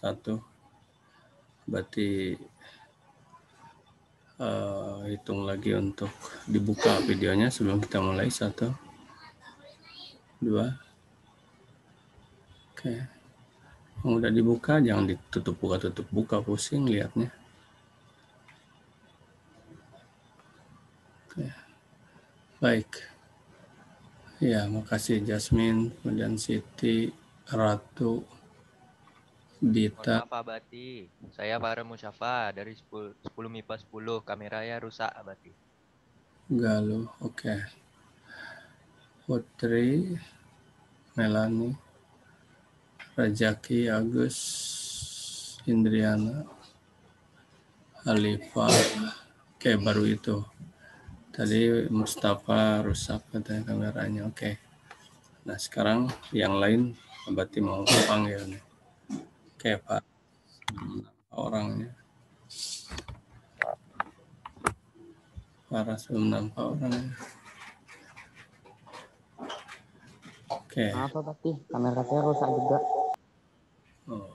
satu berarti uh, hitung lagi untuk dibuka videonya sebelum kita mulai satu dua oke okay. udah dibuka jangan ditutup buka tutup buka pusing lihatnya oke okay. baik ya makasih Jasmine kemudian Siti Ratu Dita. Mohon maaf Abati, saya Farah Musyafa dari 10, 10 MIPA 10, kamera ya rusak Abati. Galuh, oke. Okay. Putri, Melani, Rajaki, Agus, Indriana, Halifah, oke okay, baru itu. Tadi Mustafa rusak katanya kameranya, oke. Okay. Nah sekarang yang lain Abati mau panggil nih. Pak. orangnya. Para sebelum nampak orangnya. Oke. Apa pasti kamera saya rusak juga. Oh.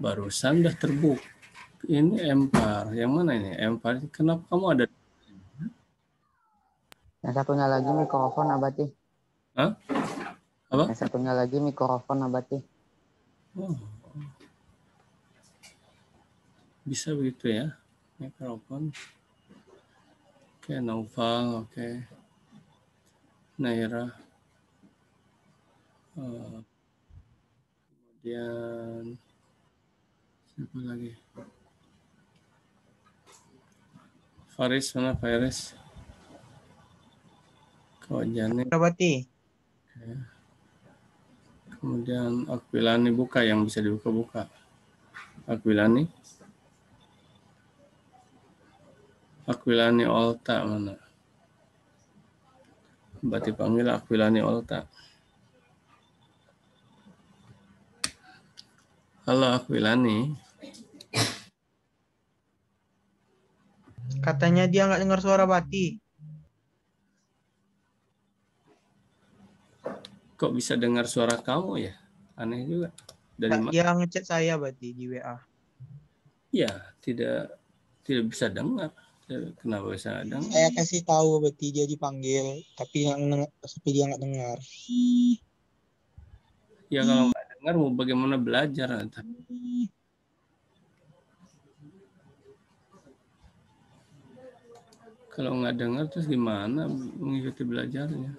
Barusan udah terbuka. Ini empar. Yang mana ini? Empar. Kenapa kamu ada? Yang satunya lagi mikrofon abati. Hah? Apa? Yang satunya lagi mikrofon abati. Oh, oh. Bisa begitu ya. Mikrofon. Oke, okay, Noval, oke. Naira. Eh, kemudian siapa lagi? Faris, mana Faris? Kau Jani. Oke. Okay kemudian Aquilani buka yang bisa dibuka-buka. Aquilani. Aquilani Olta mana? Berarti panggil Aquilani Olta. Halo Aquilani. Katanya dia nggak dengar suara Bati. Kok bisa dengar suara kamu ya? Aneh juga. Dari yang ngechat saya berarti di WA. Ya, tidak tidak bisa dengar. Kenapa bisa dengar? Saya kasih tahu berarti dia dipanggil, tapi yang tapi dia nggak dengar. Ya kalau nggak dengar mau bagaimana belajar? Kalau nggak dengar terus gimana mengikuti belajarnya?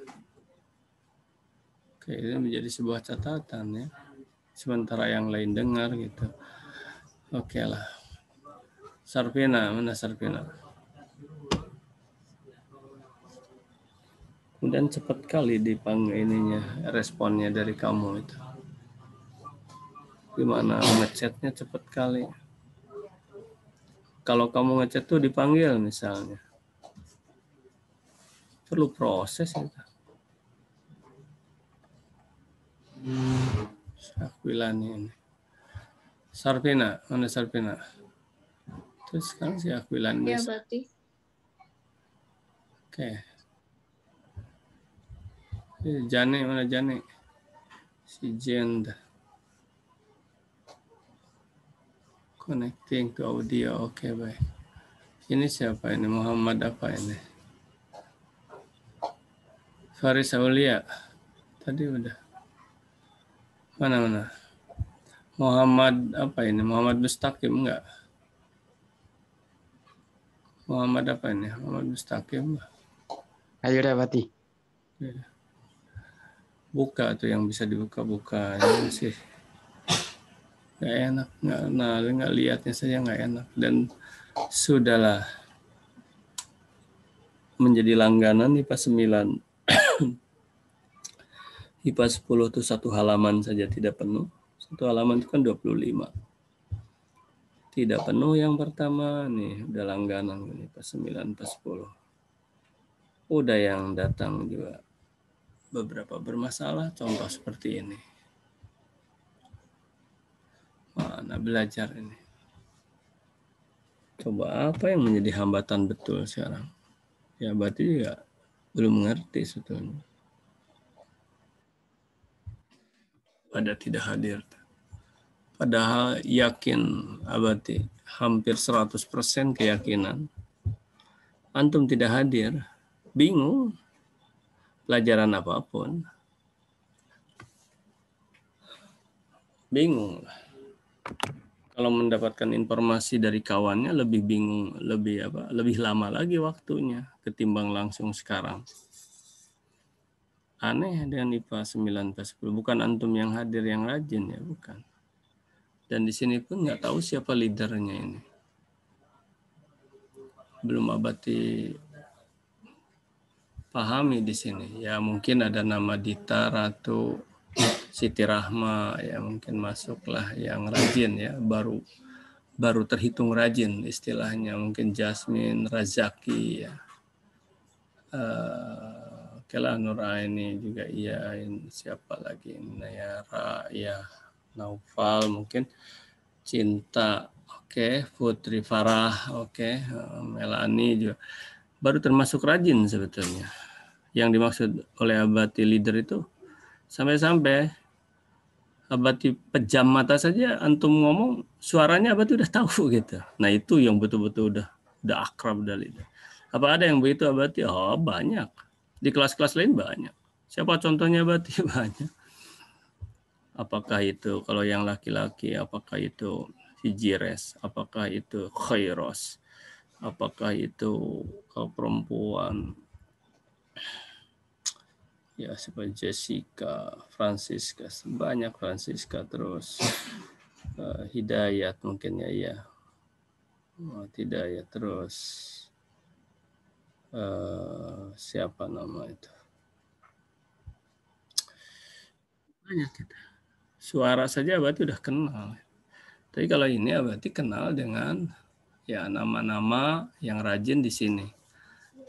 Ya, ini menjadi sebuah catatan ya sementara yang lain dengar gitu oke okay lah Sarpina mana Sarpina kemudian cepat kali dipanggil ininya responnya dari kamu itu gimana ngechatnya cepat kali kalau kamu ngechat tuh dipanggil misalnya perlu proses itu Syahwilani ini. Sarpina, mana Sarpina? Terus sekarang si Akwilan. Ya, berarti. Oke. Okay. Jane, mana Jane? Si Jenda. Connecting to audio, oke okay, baik. Ini siapa ini? Muhammad apa ini? Faris Aulia. Tadi udah mana mana Muhammad apa ini Muhammad Mustaqim enggak Muhammad apa ini Muhammad Mustaqim enggak Ayo Dapati. Iya. Buka tuh yang bisa dibuka-buka. sih nggak enak, nggak nah, nggak lihatnya saja nggak enak dan sudahlah menjadi langganan pas sembilan IPA 10 itu satu halaman saja tidak penuh. Satu halaman itu kan 25. Tidak penuh yang pertama nih, udah langganan pas 9, pas 10. Udah yang datang juga beberapa bermasalah contoh seperti ini. Mana belajar ini? Coba apa yang menjadi hambatan betul sekarang? Ya berarti juga belum mengerti sebetulnya. pada tidak hadir. Padahal yakin abadi hampir 100% keyakinan. Antum tidak hadir, bingung pelajaran apapun. Bingung. Kalau mendapatkan informasi dari kawannya lebih bingung, lebih apa? Lebih lama lagi waktunya ketimbang langsung sekarang aneh dengan IPA 9 ke 10. Bukan antum yang hadir yang rajin ya, bukan. Dan di sini pun nggak tahu siapa leadernya ini. Belum abadi pahami di sini. Ya mungkin ada nama Dita, Ratu, Siti Rahma, ya mungkin masuklah yang rajin ya, baru baru terhitung rajin istilahnya mungkin Jasmine, Razaki ya. Uh, Kela Nuraini juga iya siapa lagi Nayara ya Naufal mungkin Cinta oke Putri Farah oke eh, Melani juga baru termasuk rajin sebetulnya yang dimaksud oleh abati leader itu sampai-sampai abati pejam mata saja antum ngomong suaranya abati udah tahu gitu nah itu yang betul-betul udah udah akrab dari apa ada yang begitu abati oh banyak di kelas-kelas lain banyak. Siapa contohnya berarti ya, banyak. Apakah itu kalau yang laki-laki, apakah itu hijires, apakah itu khairos, apakah itu kalau perempuan ya seperti Jessica, Francisca, banyak Francisca terus uh, Hidayat mungkin ya ya. Oh, tidak ya terus Eh, siapa nama itu banyak kita suara saja berarti udah kenal tapi kalau ini ya berarti kenal dengan ya nama-nama yang rajin di sini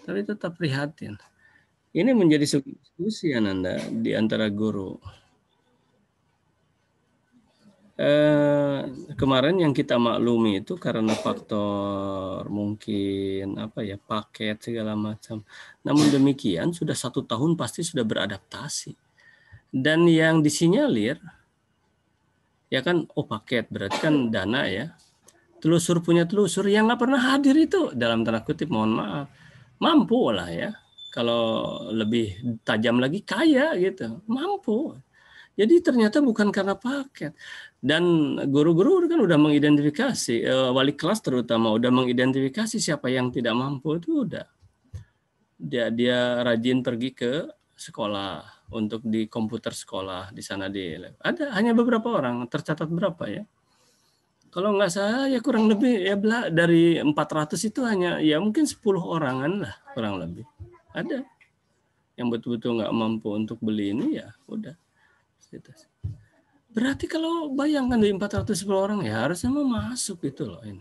tapi tetap prihatin ini menjadi diskusi Nanda di antara guru eh, kemarin yang kita maklumi itu karena faktor mungkin apa ya paket segala macam. Namun demikian sudah satu tahun pasti sudah beradaptasi. Dan yang disinyalir ya kan oh paket berarti kan dana ya. Telusur punya telusur yang nggak pernah hadir itu dalam tanda kutip mohon maaf mampu lah ya kalau lebih tajam lagi kaya gitu mampu jadi ternyata bukan karena paket dan guru-guru kan udah mengidentifikasi eh, wali kelas terutama udah mengidentifikasi siapa yang tidak mampu itu udah dia dia rajin pergi ke sekolah untuk di komputer sekolah di sana di ada hanya beberapa orang tercatat berapa ya kalau nggak salah ya kurang lebih ya bela dari 400 itu hanya ya mungkin 10 orangan lah kurang lebih ada yang betul-betul nggak mampu untuk beli ini ya udah Berarti kalau bayangkan dari 410 orang ya harusnya mau masuk itu loh ini.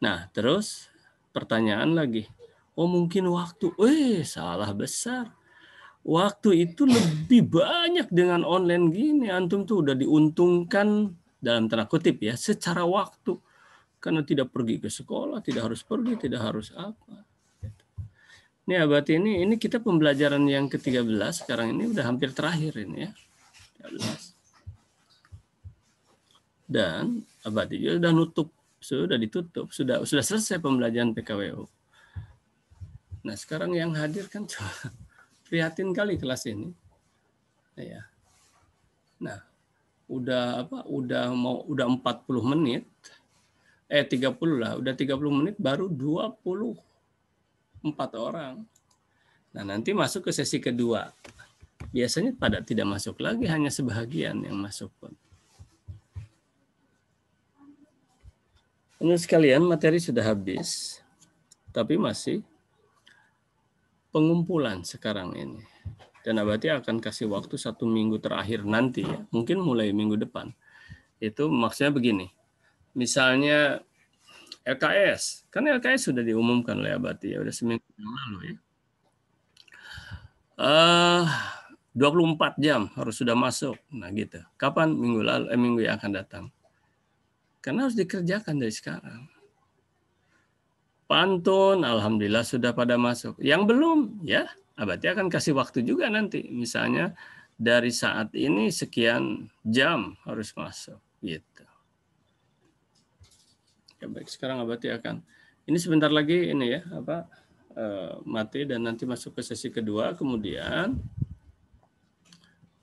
Nah, terus pertanyaan lagi. Oh, mungkin waktu. Eh, salah besar. Waktu itu lebih banyak dengan online gini. Antum tuh udah diuntungkan dalam tanda kutip ya, secara waktu. Karena tidak pergi ke sekolah, tidak harus pergi, tidak harus apa. Ini abad ya, ini, ini kita pembelajaran yang ke-13 sekarang ini udah hampir terakhir ini ya. Dan abad itu sudah nutup, sudah ditutup, sudah sudah selesai pembelajaran PKWU. Nah sekarang yang hadir kan prihatin kali kelas ini, ya. Nah udah apa? Udah mau udah 40 menit, eh 30 lah, udah 30 menit baru 24 orang. Nah nanti masuk ke sesi kedua biasanya pada tidak masuk lagi hanya sebahagian yang masuk pun. Menurut sekalian materi sudah habis, tapi masih pengumpulan sekarang ini. Dan Abadi akan kasih waktu satu minggu terakhir nanti ya, mungkin mulai minggu depan. Itu maksudnya begini, misalnya LKS, kan LKS sudah diumumkan oleh Abadi ya, ya, udah seminggu yang lalu ya. Uh, 24 jam harus sudah masuk. Nah gitu. Kapan minggu lalu eh, minggu yang akan datang? Karena harus dikerjakan dari sekarang. Pantun, alhamdulillah sudah pada masuk. Yang belum, ya, abadi ah, akan kasih waktu juga nanti. Misalnya dari saat ini sekian jam harus masuk, gitu. Ya baik, sekarang abadi ah, akan. Ini sebentar lagi ini ya apa eh, mati dan nanti masuk ke sesi kedua kemudian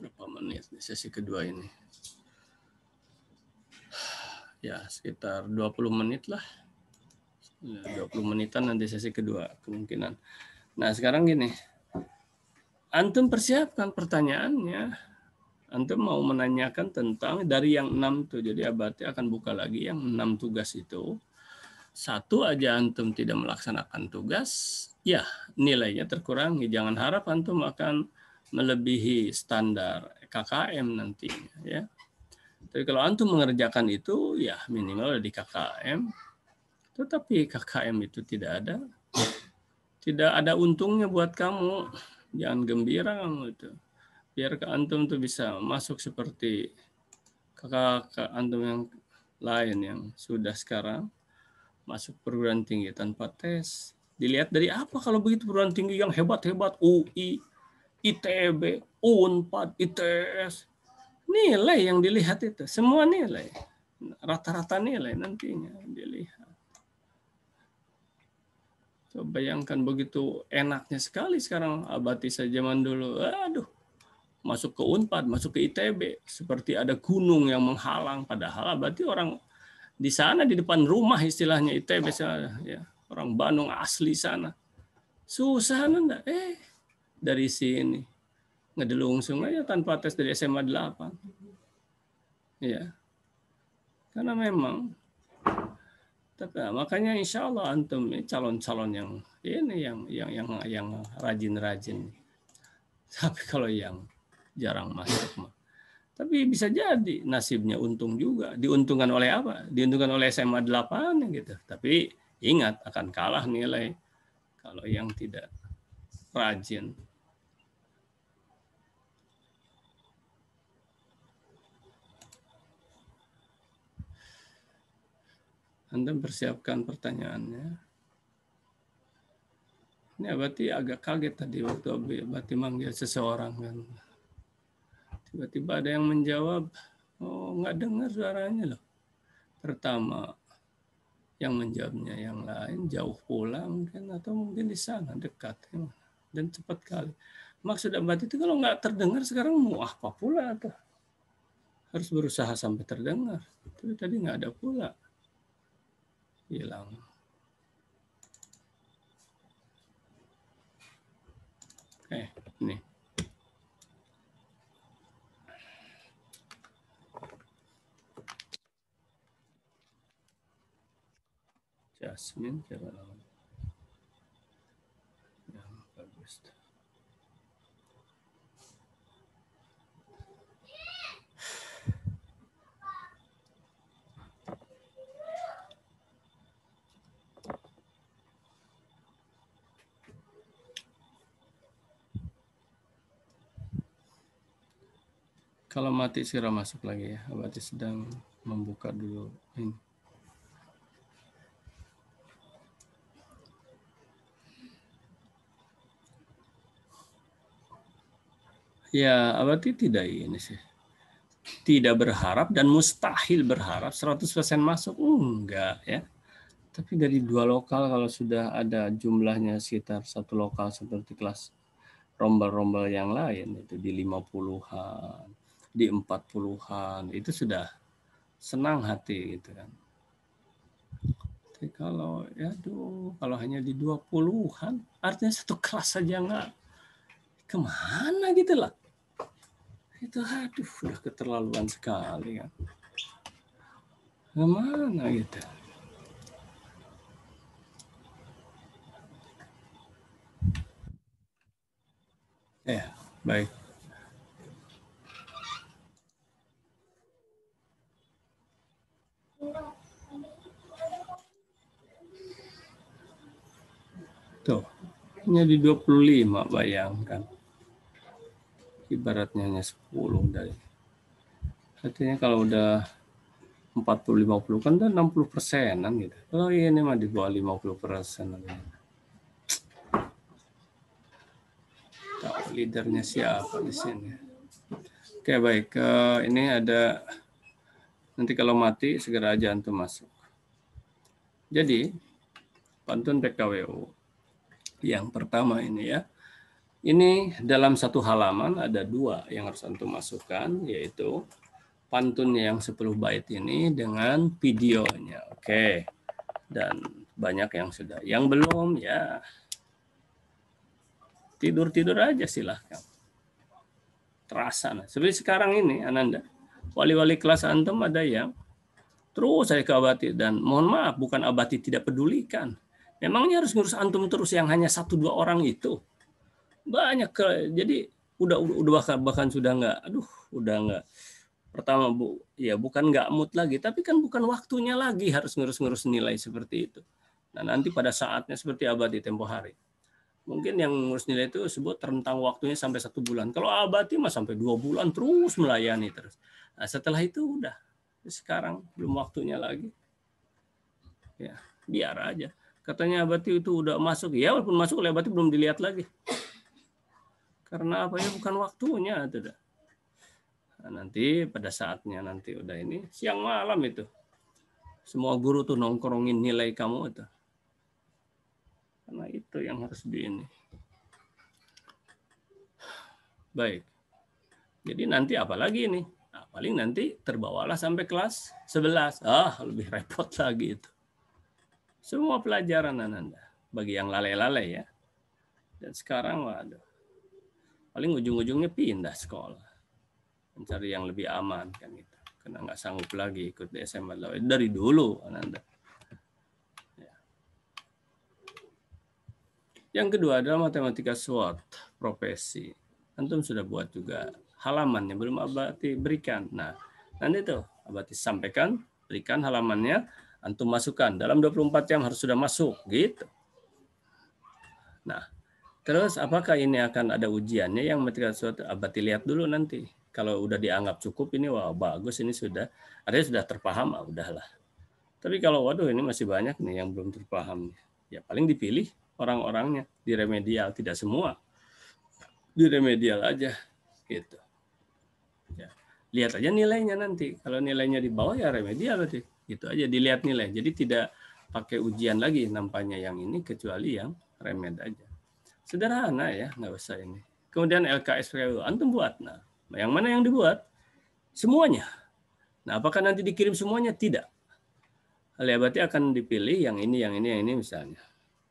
berapa menit di sesi kedua ini? Ya, sekitar 20 menit lah. 20 ya, menitan nanti sesi kedua kemungkinan. Nah, sekarang gini. Antum persiapkan pertanyaannya. Antum mau menanyakan tentang dari yang enam tuh. Jadi abadi ah, akan buka lagi yang enam tugas itu. Satu aja antum tidak melaksanakan tugas, ya nilainya terkurangi. Jangan harap antum akan melebihi standar KKM nantinya ya. Tapi kalau antum mengerjakan itu ya minimal di KKM. Tetapi KKM itu tidak ada tidak ada untungnya buat kamu. Jangan gembira kamu itu. Biar ke antum tuh bisa masuk seperti kakak antum yang lain yang sudah sekarang masuk perguruan tinggi tanpa tes. Dilihat dari apa kalau begitu perguruan tinggi yang hebat-hebat UI, ITB, UNPAD, ITS. Nilai yang dilihat itu, semua nilai. Rata-rata nilai nantinya dilihat. So, bayangkan begitu enaknya sekali sekarang abadi saja zaman dulu. Aduh, masuk ke Unpad, masuk ke ITB, seperti ada gunung yang menghalang. Padahal abadi orang di sana di depan rumah istilahnya ITB ya orang Bandung asli sana. Susah nanda. Eh, dari sini. Ngedelung sungai ya tanpa tes dari SMA 8. Ya. Karena memang makanya insya Allah antum calon-calon yang ini yang yang yang yang rajin-rajin. Tapi kalau yang jarang masuk mah. Tapi bisa jadi nasibnya untung juga. Diuntungkan oleh apa? Diuntungkan oleh SMA 8 gitu. Tapi ingat akan kalah nilai kalau yang tidak rajin. Anda persiapkan pertanyaannya. Ini berarti agak kaget tadi waktu berarti manggil seseorang kan. Tiba-tiba ada yang menjawab, oh nggak dengar suaranya loh. Pertama, yang menjawabnya yang lain jauh pula mungkin atau mungkin di sana dekat ya. dan cepat kali. Maksud Abati itu kalau nggak terdengar sekarang mau apa pula tuh? Harus berusaha sampai terdengar. Tapi tadi nggak ada pula hilang oke ini Jasmine coba lawan yang bagus tuh Kalau mati sih masuk lagi ya. Abadi sedang membuka dulu ini. Hmm. Ya, abadi tidak ini sih. Tidak berharap dan mustahil berharap 100% masuk. Enggak ya. Tapi dari dua lokal kalau sudah ada jumlahnya sekitar satu lokal seperti kelas rombel-rombel yang lain itu di 50-an di 40-an itu sudah senang hati gitu kan. Tapi kalau ya kalau hanya di 20-an artinya satu kelas saja enggak kemana gitu lah. Itu aduh udah keterlaluan sekali kan. Kemana gitu. Ya, baik. hanya di 25 bayangkan ibaratnya hanya 10 dari artinya kalau udah 40 50 kan udah 60 persenan gitu kalau oh, iya, ini mah di bawah 50 persen leadernya siapa di sini oke baik ini ada nanti kalau mati segera aja antum masuk jadi pantun PKWU yang pertama ini ya. Ini dalam satu halaman ada dua yang harus antum masukkan, yaitu pantunnya yang 10 bait ini dengan videonya. Oke. Dan banyak yang sudah. Yang belum ya tidur-tidur aja silahkan. Terasa. Nah. Seperti sekarang ini Ananda, wali-wali kelas antum ada yang terus saya kabati dan mohon maaf bukan abati tidak pedulikan Memangnya harus ngurus antum terus yang hanya satu dua orang itu? Banyak ke, jadi udah udah bahkan, bahkan sudah nggak, aduh udah nggak. Pertama bu, ya bukan nggak mood lagi, tapi kan bukan waktunya lagi harus ngurus-ngurus nilai seperti itu. Nah nanti pada saatnya seperti abadi tempo hari. Mungkin yang ngurus nilai itu sebut rentang waktunya sampai satu bulan. Kalau abadi mah sampai dua bulan terus melayani terus. Nah, setelah itu udah sekarang belum waktunya lagi. Ya biar aja. Katanya berarti itu udah masuk. Ya walaupun masuk lah berarti belum dilihat lagi. Karena apa ya bukan waktunya tidak. Nah, nanti pada saatnya nanti udah ini siang malam itu. Semua guru tuh nongkrongin nilai kamu itu. Karena itu yang harus di ini. Baik. Jadi nanti apa lagi ini? Nah, paling nanti terbawalah sampai kelas 11. Ah, lebih repot lagi itu. Semua pelajaran Ananda bagi yang lalai-lalai ya. Dan sekarang waduh. Paling ujung-ujungnya pindah sekolah. Mencari yang lebih aman kan gitu. Karena nggak sanggup lagi ikut di SMA dari dulu Ananda. Ya. Yang kedua adalah matematika SWOT, profesi. Antum sudah buat juga halamannya belum abati berikan. Nah, nanti tuh abati sampaikan, berikan halamannya antum masukkan dalam 24 jam harus sudah masuk gitu. Nah, terus apakah ini akan ada ujiannya yang material suatu abad lihat dulu nanti. Kalau udah dianggap cukup ini wah bagus ini sudah artinya sudah terpaham ah, udahlah. Tapi kalau waduh ini masih banyak nih yang belum terpaham. Ya paling dipilih orang-orangnya di remedial tidak semua. Di remedial aja gitu. Ya. Lihat aja nilainya nanti. Kalau nilainya di bawah ya remedial berarti gitu aja dilihat nilai. Jadi tidak pakai ujian lagi nampaknya yang ini kecuali yang remed aja. Sederhana ya, nggak usah ini. Kemudian LKS PKU antum buat. Nah, yang mana yang dibuat? Semuanya. Nah, apakah nanti dikirim semuanya? Tidak. berarti akan dipilih yang ini, yang ini, yang ini misalnya.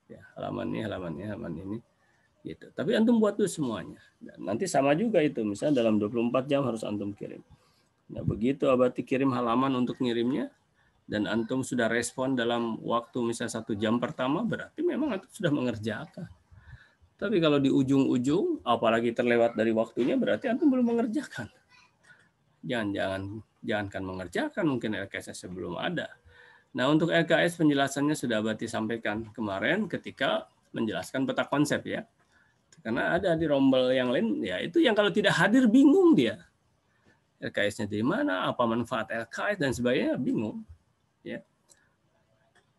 Ya, halaman ini, halaman ini, halaman ini. Gitu. Tapi antum buat tuh semuanya. Dan nanti sama juga itu. Misalnya dalam 24 jam harus antum kirim. Nah, begitu abadi kirim halaman untuk ngirimnya, dan antum sudah respon dalam waktu misalnya satu jam pertama berarti memang antum sudah mengerjakan. Tapi kalau di ujung-ujung, apalagi terlewat dari waktunya, berarti antum belum mengerjakan. Jangan-jangan, jangankan mengerjakan, mungkin LKS sebelum ada. Nah, untuk LKS penjelasannya sudah berarti sampaikan kemarin ketika menjelaskan peta konsep ya. Karena ada di rombel yang lain, ya itu yang kalau tidak hadir bingung dia. LKS-nya di mana, apa manfaat LKS, dan sebagainya, bingung ya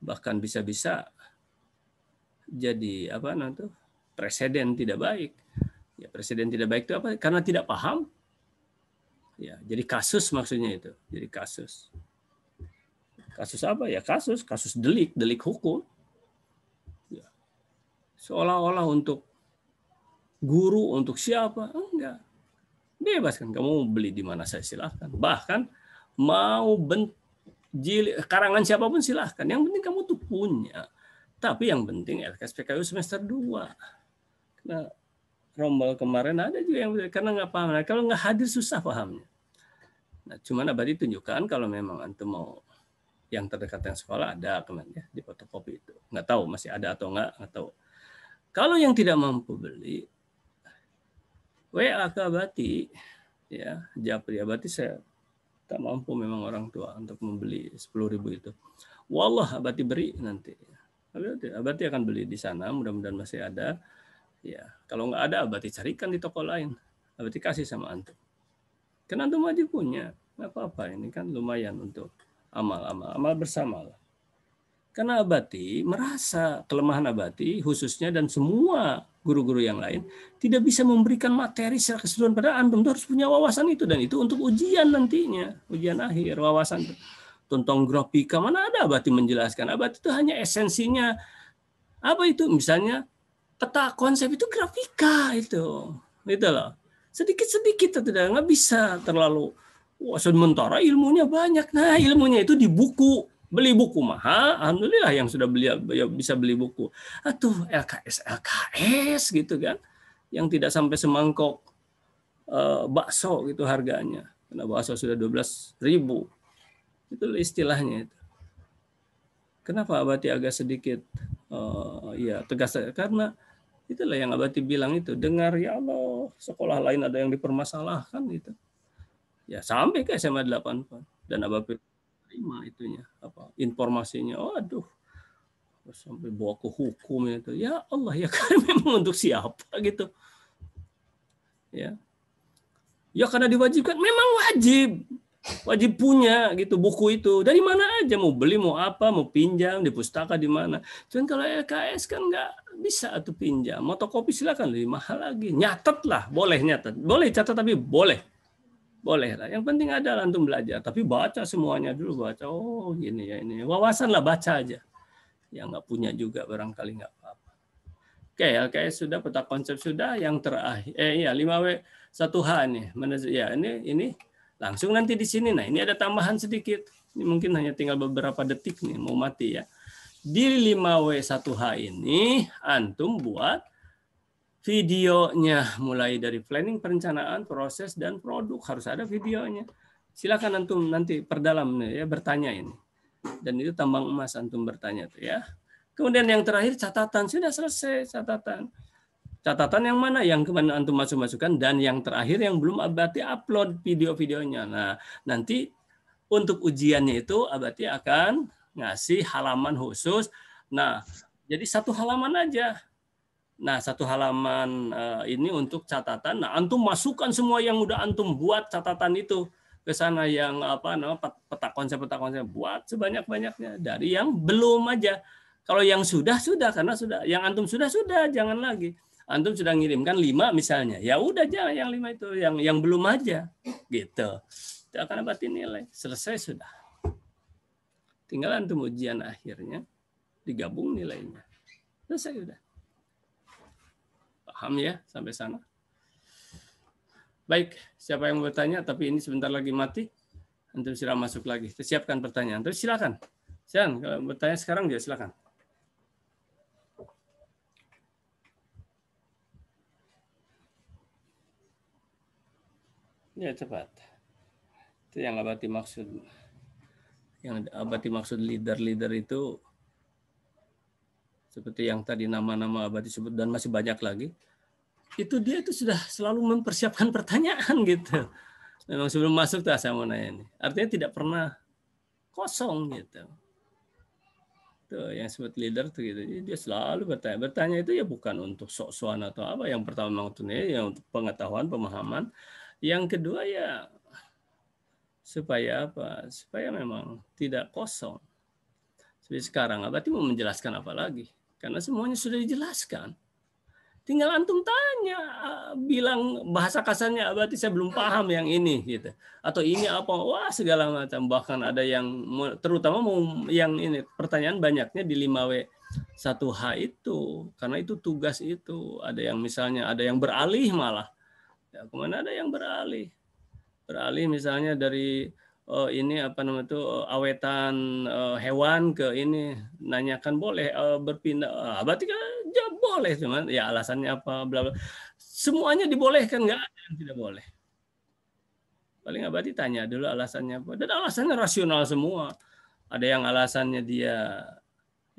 bahkan bisa-bisa jadi apa nanti presiden tidak baik ya presiden tidak baik itu apa karena tidak paham ya jadi kasus maksudnya itu jadi kasus kasus apa ya kasus kasus delik delik hukum ya. seolah-olah untuk guru untuk siapa enggak bebas kan kamu beli di mana saya silahkan bahkan mau bentuk karangan siapapun silahkan. Yang penting kamu tuh punya. Tapi yang penting LKSPKU semester 2. Rombal rombol kemarin ada juga yang karena nggak paham. Nah, kalau nggak hadir susah pahamnya. Nah, cuman abadi tunjukkan kalau memang antum mau yang terdekat yang sekolah ada kemarin ya di fotokopi itu. Nggak tahu masih ada atau nggak, nggak tahu. Kalau yang tidak mampu beli, WA ke Abati, ya, Japri abadi saya tak mampu memang orang tua untuk membeli 10.000 itu. Wallah abati beri nanti. Ya, abati akan beli di sana, mudah-mudahan masih ada. Ya, kalau nggak ada abati carikan di toko lain. Abati kasih sama antum. Karena antum aja punya, nggak apa-apa. Ini kan lumayan untuk amal-amal, amal bersama lah. Karena abati merasa kelemahan abati, khususnya dan semua guru-guru yang lain tidak bisa memberikan materi secara keseluruhan pada antum itu harus punya wawasan itu dan itu untuk ujian nantinya ujian akhir wawasan tentang grafika mana ada abadi menjelaskan abadi itu hanya esensinya apa itu misalnya peta konsep itu grafika itu itu loh sedikit sedikit tidak nggak bisa terlalu wah sementara ilmunya banyak nah ilmunya itu di buku Beli buku mahal, alhamdulillah yang sudah beli ya, bisa beli buku. Atuh LKS LKS gitu kan. Yang tidak sampai semangkok eh, bakso gitu harganya. Karena bakso sudah 12.000 ribu. Itu istilahnya itu. Kenapa abadi agak sedikit uh, ya tegas karena itulah yang abadi bilang itu dengar ya Allah sekolah lain ada yang dipermasalahkan gitu ya sampai ke SMA 8 dan abadi terima itunya apa informasinya. Oh, aduh sampai bawa ke hukum itu ya Allah ya karena memang untuk siapa gitu ya ya karena diwajibkan memang wajib wajib punya gitu buku itu dari mana aja mau beli mau apa mau pinjam di pustaka di mana cuman kalau LKS kan nggak bisa atau pinjam motokopi silakan lebih mahal lagi nyatet lah boleh nyatet boleh catat tapi boleh boleh lah. Yang penting ada antum belajar. Tapi baca semuanya dulu, baca. Oh, ya, ini ya ini. Wawasan lah baca aja. Yang nggak punya juga barangkali nggak apa-apa. Oke, LKS sudah, peta konsep sudah. Yang terakhir, eh iya 5 W satu H nih. Mana ya ini ini langsung nanti di sini. Nah ini ada tambahan sedikit. Ini mungkin hanya tinggal beberapa detik nih mau mati ya. Di 5W1H ini antum buat videonya mulai dari planning perencanaan proses dan produk harus ada videonya silakan antum nanti perdalam ya bertanya ini dan itu tambang emas antum bertanya tuh ya kemudian yang terakhir catatan sudah selesai catatan catatan yang mana yang kemana antum masuk masukkan dan yang terakhir yang belum abadi upload video-videonya. Nah nanti untuk ujiannya itu abadi akan ngasih halaman khusus. Nah jadi satu halaman aja Nah, satu halaman uh, ini untuk catatan. Nah, antum masukkan semua yang udah antum buat catatan itu ke sana yang apa namanya peta konsep-peta konsep buat sebanyak-banyaknya dari yang belum aja. Kalau yang sudah sudah karena sudah yang antum sudah sudah jangan lagi. Antum sudah ngirimkan lima misalnya. Ya udah jangan yang lima itu yang yang belum aja gitu. Itu akan dapat nilai. Selesai sudah. Tinggal antum ujian akhirnya digabung nilainya. Selesai sudah. Paham ya sampai sana? Baik, siapa yang mau bertanya? Tapi ini sebentar lagi mati. Nanti silakan masuk lagi. Siapkan pertanyaan. Terus silakan. Sian, kalau bertanya sekarang dia silakan. Ya cepat. Itu yang abadi maksud. Yang abadi maksud leader-leader itu seperti yang tadi nama-nama abad disebut dan masih banyak lagi itu dia itu sudah selalu mempersiapkan pertanyaan gitu memang sebelum masuk tuh ah, saya mau nanya ini artinya tidak pernah kosong gitu tuh yang sebut leader tuh gitu Jadi dia selalu bertanya bertanya itu ya bukan untuk sok-sokan atau apa yang pertama memang yang untuk pengetahuan pemahaman yang kedua ya supaya apa supaya memang tidak kosong jadi sekarang ah, berarti mau menjelaskan apa lagi karena semuanya sudah dijelaskan. Tinggal antum tanya, bilang bahasa kasarnya berarti saya belum paham yang ini gitu. Atau ini apa? Wah, segala macam. Bahkan ada yang terutama mau yang ini pertanyaan banyaknya di 5W satu H itu karena itu tugas itu ada yang misalnya ada yang beralih malah ya, kemana ada yang beralih beralih misalnya dari uh, ini apa namanya itu uh, awetan uh, hewan ke ini nanyakan boleh uh, berpindah uh, berarti kan ya boleh cuman ya alasannya apa bla bla semuanya dibolehkan nggak ada yang tidak boleh paling abadi tanya dulu alasannya apa dan alasannya rasional semua ada yang alasannya dia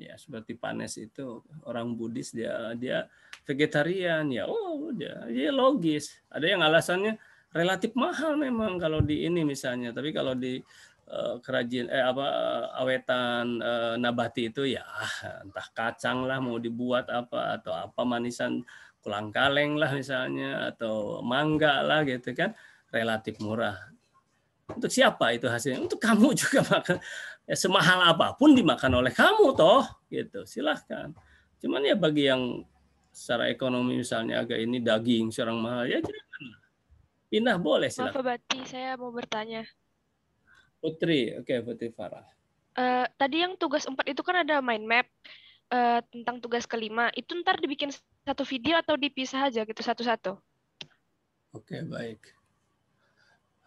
ya seperti panes itu orang Buddhis dia dia vegetarian ya oh dia, dia logis ada yang alasannya relatif mahal memang kalau di ini misalnya tapi kalau di uh, kerajin eh apa eh, awetan uh, nabati itu ya entah kacang lah mau dibuat apa atau apa manisan kulang kaleng lah misalnya atau mangga lah gitu kan relatif murah untuk siapa itu hasilnya untuk kamu juga makan ya semahal apapun dimakan oleh kamu toh gitu silahkan cuman ya bagi yang secara ekonomi misalnya agak ini daging seorang mahal ya janganlah Pindah boleh sih. Maaf Bati, saya mau bertanya. Putri, oke okay, Putri Farah. Uh, tadi yang tugas empat itu kan ada mind map uh, tentang tugas kelima. Itu ntar dibikin satu video atau dipisah aja gitu satu-satu? Oke, okay, baik.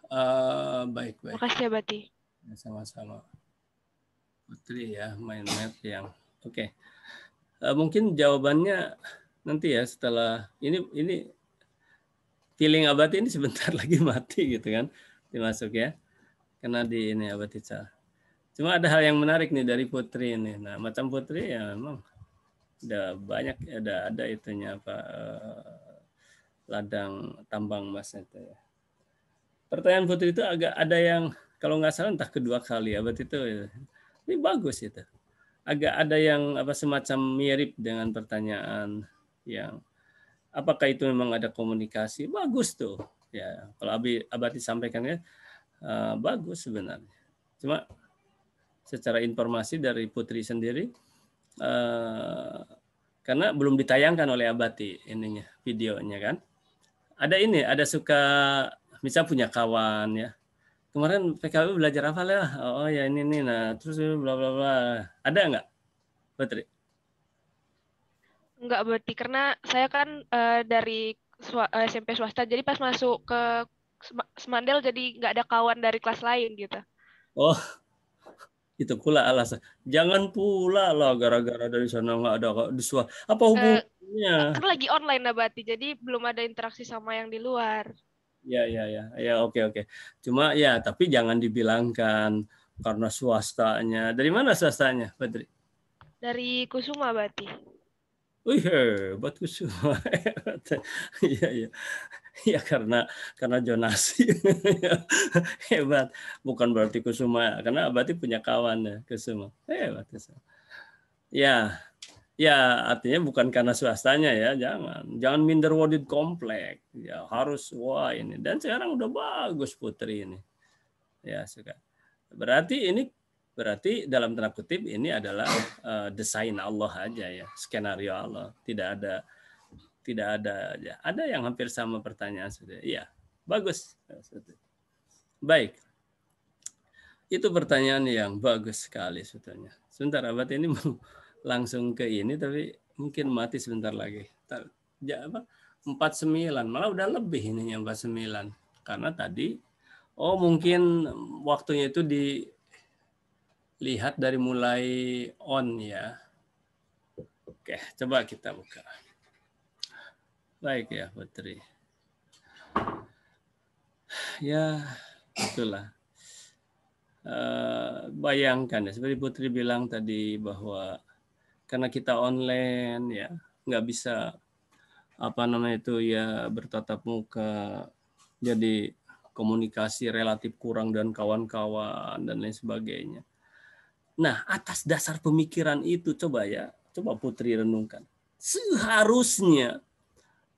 Uh, baik, baik. Makasih ya, Bati. Sama-sama. Putri ya, mind map yang... Oke. Okay. Uh, mungkin jawabannya nanti ya setelah... Ini, ini Piling abadi ini sebentar lagi mati gitu kan dimasuk ya karena di ini abadi cah. Cuma ada hal yang menarik nih dari putri ini. Nah macam putri ya memang udah banyak ada ada itunya apa eh, ladang tambang emas itu ya. Pertanyaan putri itu agak ada yang kalau nggak salah entah kedua kali abad itu. Ya. Ini bagus itu agak ada yang apa semacam mirip dengan pertanyaan yang apakah itu memang ada komunikasi bagus tuh ya kalau Abi Abadi sampaikan ya uh, bagus sebenarnya cuma secara informasi dari Putri sendiri uh, karena belum ditayangkan oleh Abati ininya videonya kan ada ini ada suka misal punya kawan ya kemarin PKB belajar apa ya. lah oh ya ini ini nah terus bla bla bla ada nggak Putri Enggak berarti karena saya kan uh, dari swa, uh, eh, SMP swasta jadi pas masuk ke Semandel jadi nggak ada kawan dari kelas lain gitu. Oh, itu pula alasan. Jangan pula lah gara-gara dari sana nggak ada di swa. Apa eh, hubungannya? Uh, kan lagi online lah berarti jadi belum ada interaksi sama yang di luar. Ya ya ya ya oke oke. Cuma ya tapi jangan dibilangkan karena swastanya. Dari mana swastanya, Badri? Dari Kusuma berarti wih hebat semua iya iya ya karena karena jonasi hebat bukan berarti Kusuma karena berarti punya kawan ya Kusuma hebat Kusuma ya ya artinya bukan karena swastanya ya jangan jangan minder worded komplek ya harus wah ini dan sekarang udah bagus putri ini ya suka berarti ini Berarti dalam tanda kutip ini adalah uh, desain Allah aja ya, skenario Allah. Tidak ada tidak ada aja. Ada yang hampir sama pertanyaan sudah. Iya, bagus. Baik. Itu pertanyaan yang bagus sekali sebetulnya. Sebentar abad ini mau langsung ke ini tapi mungkin mati sebentar lagi. Ya, apa? 49 malah udah lebih ini yang 49 karena tadi oh mungkin waktunya itu di lihat dari mulai on ya. Oke, coba kita buka. Baik ya, Putri. Ya, itulah. Uh, bayangkan ya, seperti Putri bilang tadi bahwa karena kita online ya, nggak bisa apa namanya itu ya bertatap muka, jadi komunikasi relatif kurang dan kawan-kawan dan lain sebagainya. Nah, atas dasar pemikiran itu coba ya, coba Putri renungkan. Seharusnya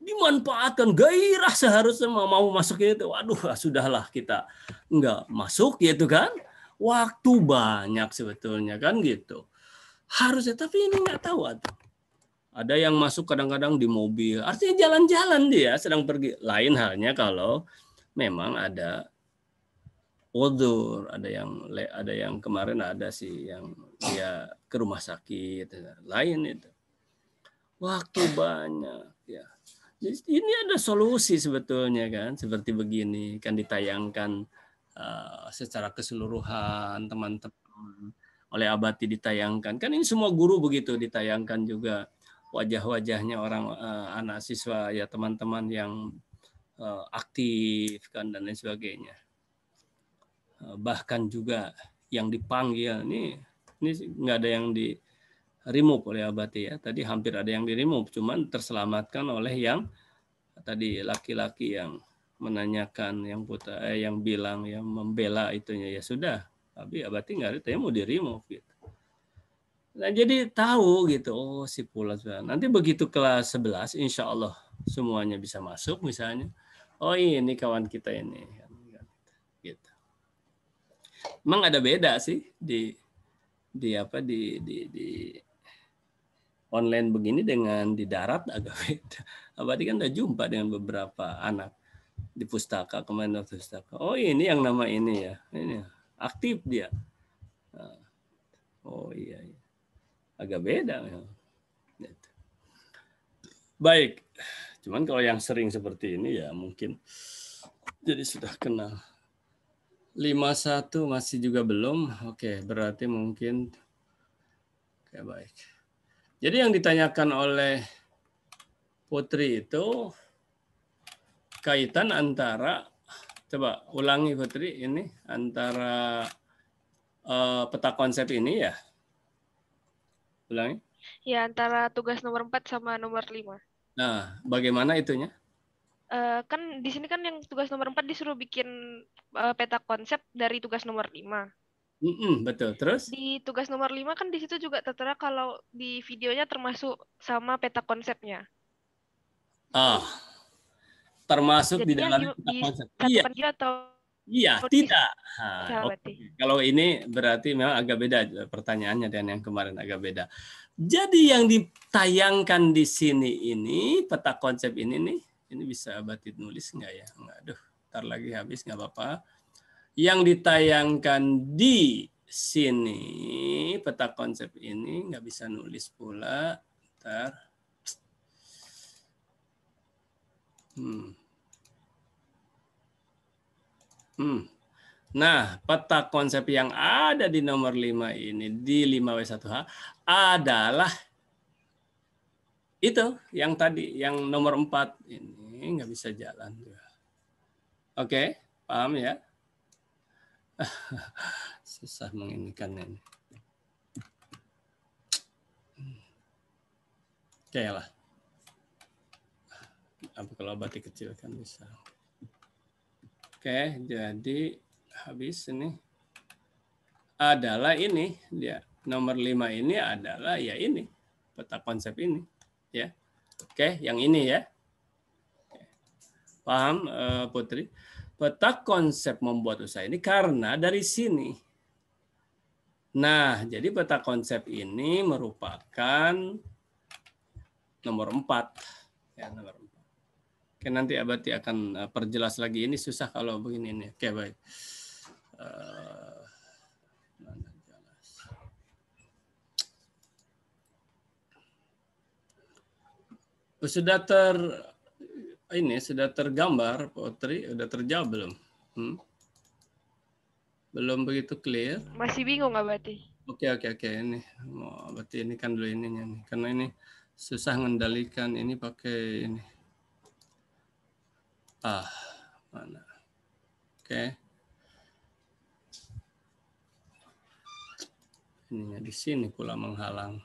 dimanfaatkan gairah seharusnya mau masuk itu. Waduh, ah, sudahlah kita nggak masuk ya gitu kan. Waktu banyak sebetulnya kan gitu. Harusnya tapi ini nggak tahu. Ada yang masuk kadang-kadang di mobil. Artinya jalan-jalan dia sedang pergi. Lain halnya kalau memang ada Odor ada yang ada yang kemarin ada sih yang dia ke rumah sakit lain itu. Waktu banyak ya. ini ada solusi sebetulnya kan seperti begini kan ditayangkan uh, secara keseluruhan teman-teman oleh Abati ditayangkan kan ini semua guru begitu ditayangkan juga wajah-wajahnya orang uh, anak siswa ya teman-teman yang uh, aktif kan dan lain sebagainya Eh, bahkan juga yang dipanggil ini ini nggak ada yang di remove oleh abati ya tadi hampir ada yang di remove cuman terselamatkan oleh yang tadi laki-laki yang menanyakan yang buta eh, yang bilang yang membela itunya ya sudah tapi abati nggak ada tapi mau di remove gitu Nah, jadi tahu gitu, oh si pula Nanti begitu kelas 11, insya Allah semuanya bisa masuk misalnya. Oh ini kawan kita ini, Emang ada beda sih di di apa di di, di online begini dengan di darat agak beda. Abadi kan udah jumpa dengan beberapa anak di pustaka kemarin pustaka. Oh ini yang nama ini ya, ini ya, aktif dia. Ah. Oh iya, iya. agak beda ya. Baik, cuman kalau yang sering seperti ini ya mungkin jadi sudah kenal. 51 masih juga belum. Oke, berarti mungkin Oke, baik. Jadi yang ditanyakan oleh Putri itu kaitan antara coba ulangi Putri ini antara uh, peta konsep ini ya. Ulangi. Ya, antara tugas nomor 4 sama nomor 5. Nah, bagaimana itunya? Eh, kan di sini kan yang tugas nomor 4 disuruh bikin uh, peta konsep dari tugas nomor 5. Mm -mm, betul. Terus? Di tugas nomor 5 kan di situ juga tertera kalau di videonya termasuk sama peta konsepnya. Ah. Termasuk Jadinya di dalam di, peta konsep. Di iya. Dia atau Iya, tidak. Ha, okay. Kalau ini berarti memang agak beda eh, pertanyaannya dengan yang kemarin agak beda. Jadi yang ditayangkan di sini ini peta konsep ini nih ini bisa batik nulis nggak ya? Nggak, aduh, ntar lagi habis nggak apa-apa. Yang ditayangkan di sini peta konsep ini nggak bisa nulis pula. Ntar. Hmm. Hmm. Nah, peta konsep yang ada di nomor 5 ini, di 5W1H, adalah itu yang tadi, yang nomor empat ini. Ini nggak bisa jalan. Oke, paham ya? Susah menginginkan ini. Oke lah. Apa kalau obat kan bisa. Oke, jadi habis ini adalah ini dia ya. nomor lima ini adalah ya ini peta konsep ini ya. Oke, yang ini ya. Paham eh, Putri? Peta konsep membuat usaha ini karena dari sini. Nah, jadi peta konsep ini merupakan nomor empat Ya, nomor empat Oke, nanti Abati akan eh, perjelas lagi. Ini susah kalau begini. Ini. Oke, baik. Eh, sudah ter ini sudah tergambar, Putri? Sudah terjawab belum? Hmm? Belum begitu clear? Masih bingung nggak berarti? Oke, okay, oke, okay, oke. Okay. Ini mau oh, berarti ini kan dulu ininya nih. Karena ini susah mengendalikan ini pakai ini. Ah, mana? Oke. Okay. Ininya di sini pula menghalang.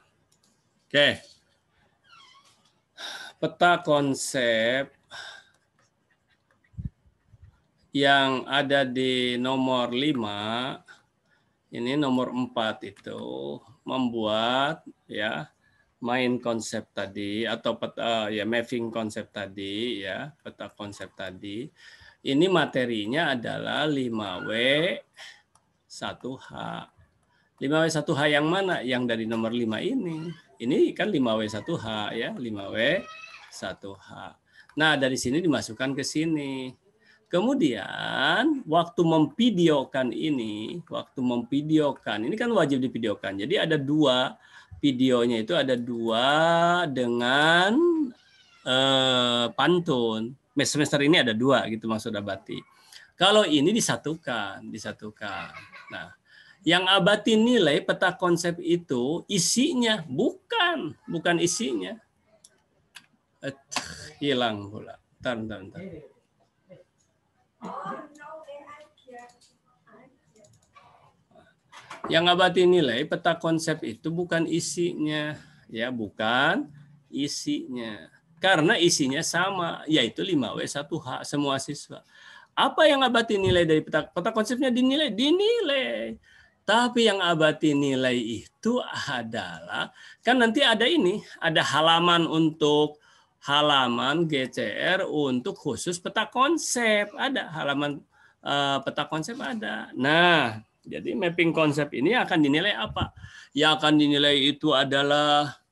Oke. Okay peta konsep yang ada di nomor 5 ini nomor 4 itu membuat ya main konsep tadi atau peta ya mapping konsep tadi ya peta konsep tadi ini materinya adalah 5W 1H 5W 1H yang mana yang dari nomor 5 ini ini kan 5W 1H ya 5W 1H nah dari sini dimasukkan ke sini Kemudian waktu memvideokan ini, waktu memvideokan ini kan wajib divideokan. Jadi ada dua videonya itu ada dua dengan eh, pantun. Semester ini ada dua gitu maksud Abati. Kalau ini disatukan, disatukan. Nah, yang Abati nilai peta konsep itu isinya bukan bukan isinya. Et, eh, hilang pula. Tantan, tantan. Yang abadi nilai peta konsep itu bukan isinya, ya bukan isinya. Karena isinya sama, yaitu 5W1H semua siswa. Apa yang abadi nilai dari peta, peta konsepnya dinilai? Dinilai. Tapi yang abadi nilai itu adalah, kan nanti ada ini, ada halaman untuk halaman GCR untuk khusus peta konsep. Ada halaman uh, peta konsep ada. Nah, jadi mapping konsep ini akan dinilai apa? Ya akan dinilai itu adalah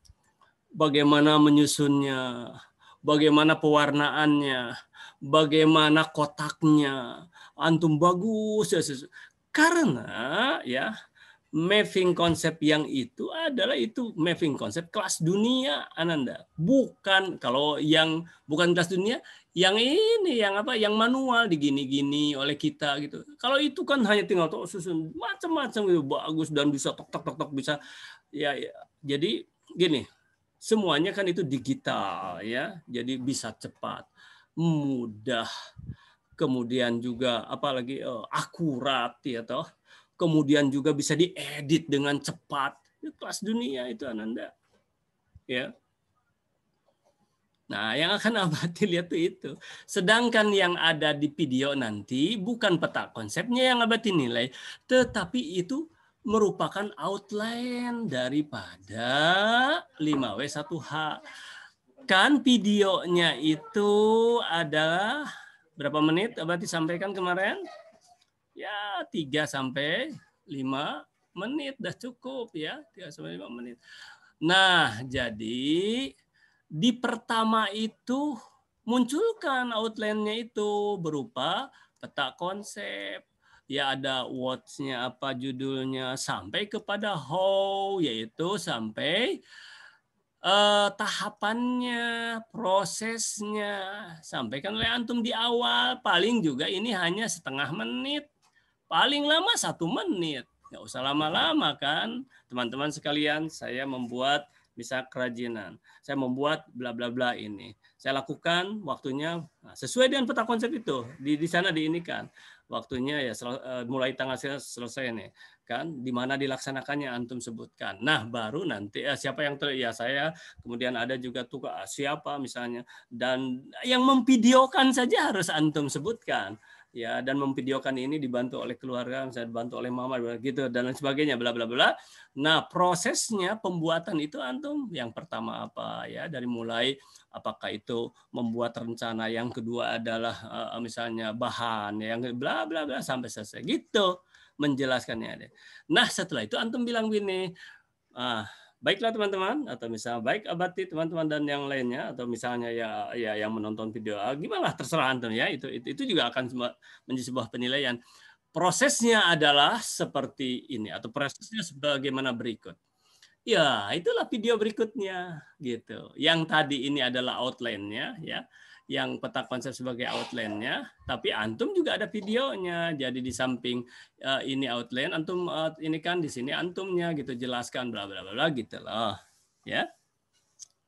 bagaimana menyusunnya, bagaimana pewarnaannya, bagaimana kotaknya. Antum bagus. ya. ya, ya. Karena ya Mapping konsep yang itu adalah itu mapping konsep kelas dunia Ananda. Bukan kalau yang bukan kelas dunia, yang ini yang apa yang manual digini-gini oleh kita gitu. Kalau itu kan hanya tinggal tuh susun macam-macam gitu bagus dan bisa tok tok tok tok bisa ya, ya. Jadi gini, semuanya kan itu digital ya. Jadi bisa cepat, mudah kemudian juga apalagi uh, akurat ya toh kemudian juga bisa diedit dengan cepat. Itu kelas dunia itu Ananda. Ya. Nah, yang akan abadi lihat tuh itu. Sedangkan yang ada di video nanti bukan peta konsepnya yang abadi nilai, tetapi itu merupakan outline daripada 5W1H. Kan videonya itu adalah berapa menit abadi sampaikan kemarin? ya 3 sampai 5 menit dah cukup ya 3 sampai 5 menit. Nah, jadi di pertama itu munculkan outline-nya itu berupa peta konsep, ya ada watch-nya apa judulnya sampai kepada how yaitu sampai eh, tahapannya, prosesnya sampaikan oleh antum di awal paling juga ini hanya setengah menit Paling lama satu menit. Nggak usah lama-lama kan. Teman-teman sekalian, saya membuat bisa kerajinan. Saya membuat bla bla bla ini. Saya lakukan waktunya nah, sesuai dengan peta konsep itu. Di di sana kan waktunya ya sel, eh, mulai tanggal selesai nih kan di mana dilaksanakannya antum sebutkan. Nah, baru nanti ya, siapa yang ter ya saya kemudian ada juga tuh ah, siapa misalnya dan yang memvideokan saja harus antum sebutkan ya dan memvideokan ini dibantu oleh keluarga misalnya dibantu oleh mama gitu dan lain sebagainya bla bla bla nah prosesnya pembuatan itu antum yang pertama apa ya dari mulai apakah itu membuat rencana yang kedua adalah uh, misalnya bahan yang bla bla bla sampai selesai gitu menjelaskannya deh nah setelah itu antum bilang gini ah Baiklah teman-teman atau misalnya baik abadi teman-teman dan yang lainnya atau misalnya ya ya yang menonton video ah, gimana terserah antum ya itu itu, itu juga akan menjadi sebuah penilaian. Prosesnya adalah seperti ini atau prosesnya sebagaimana berikut. Ya, itulah video berikutnya gitu. Yang tadi ini adalah outline-nya ya yang peta konsep sebagai outline-nya, tapi antum juga ada videonya. Jadi di samping uh, ini outline, antum uh, ini kan di sini antumnya gitu jelaskan bla bla bla gitu loh. Ya.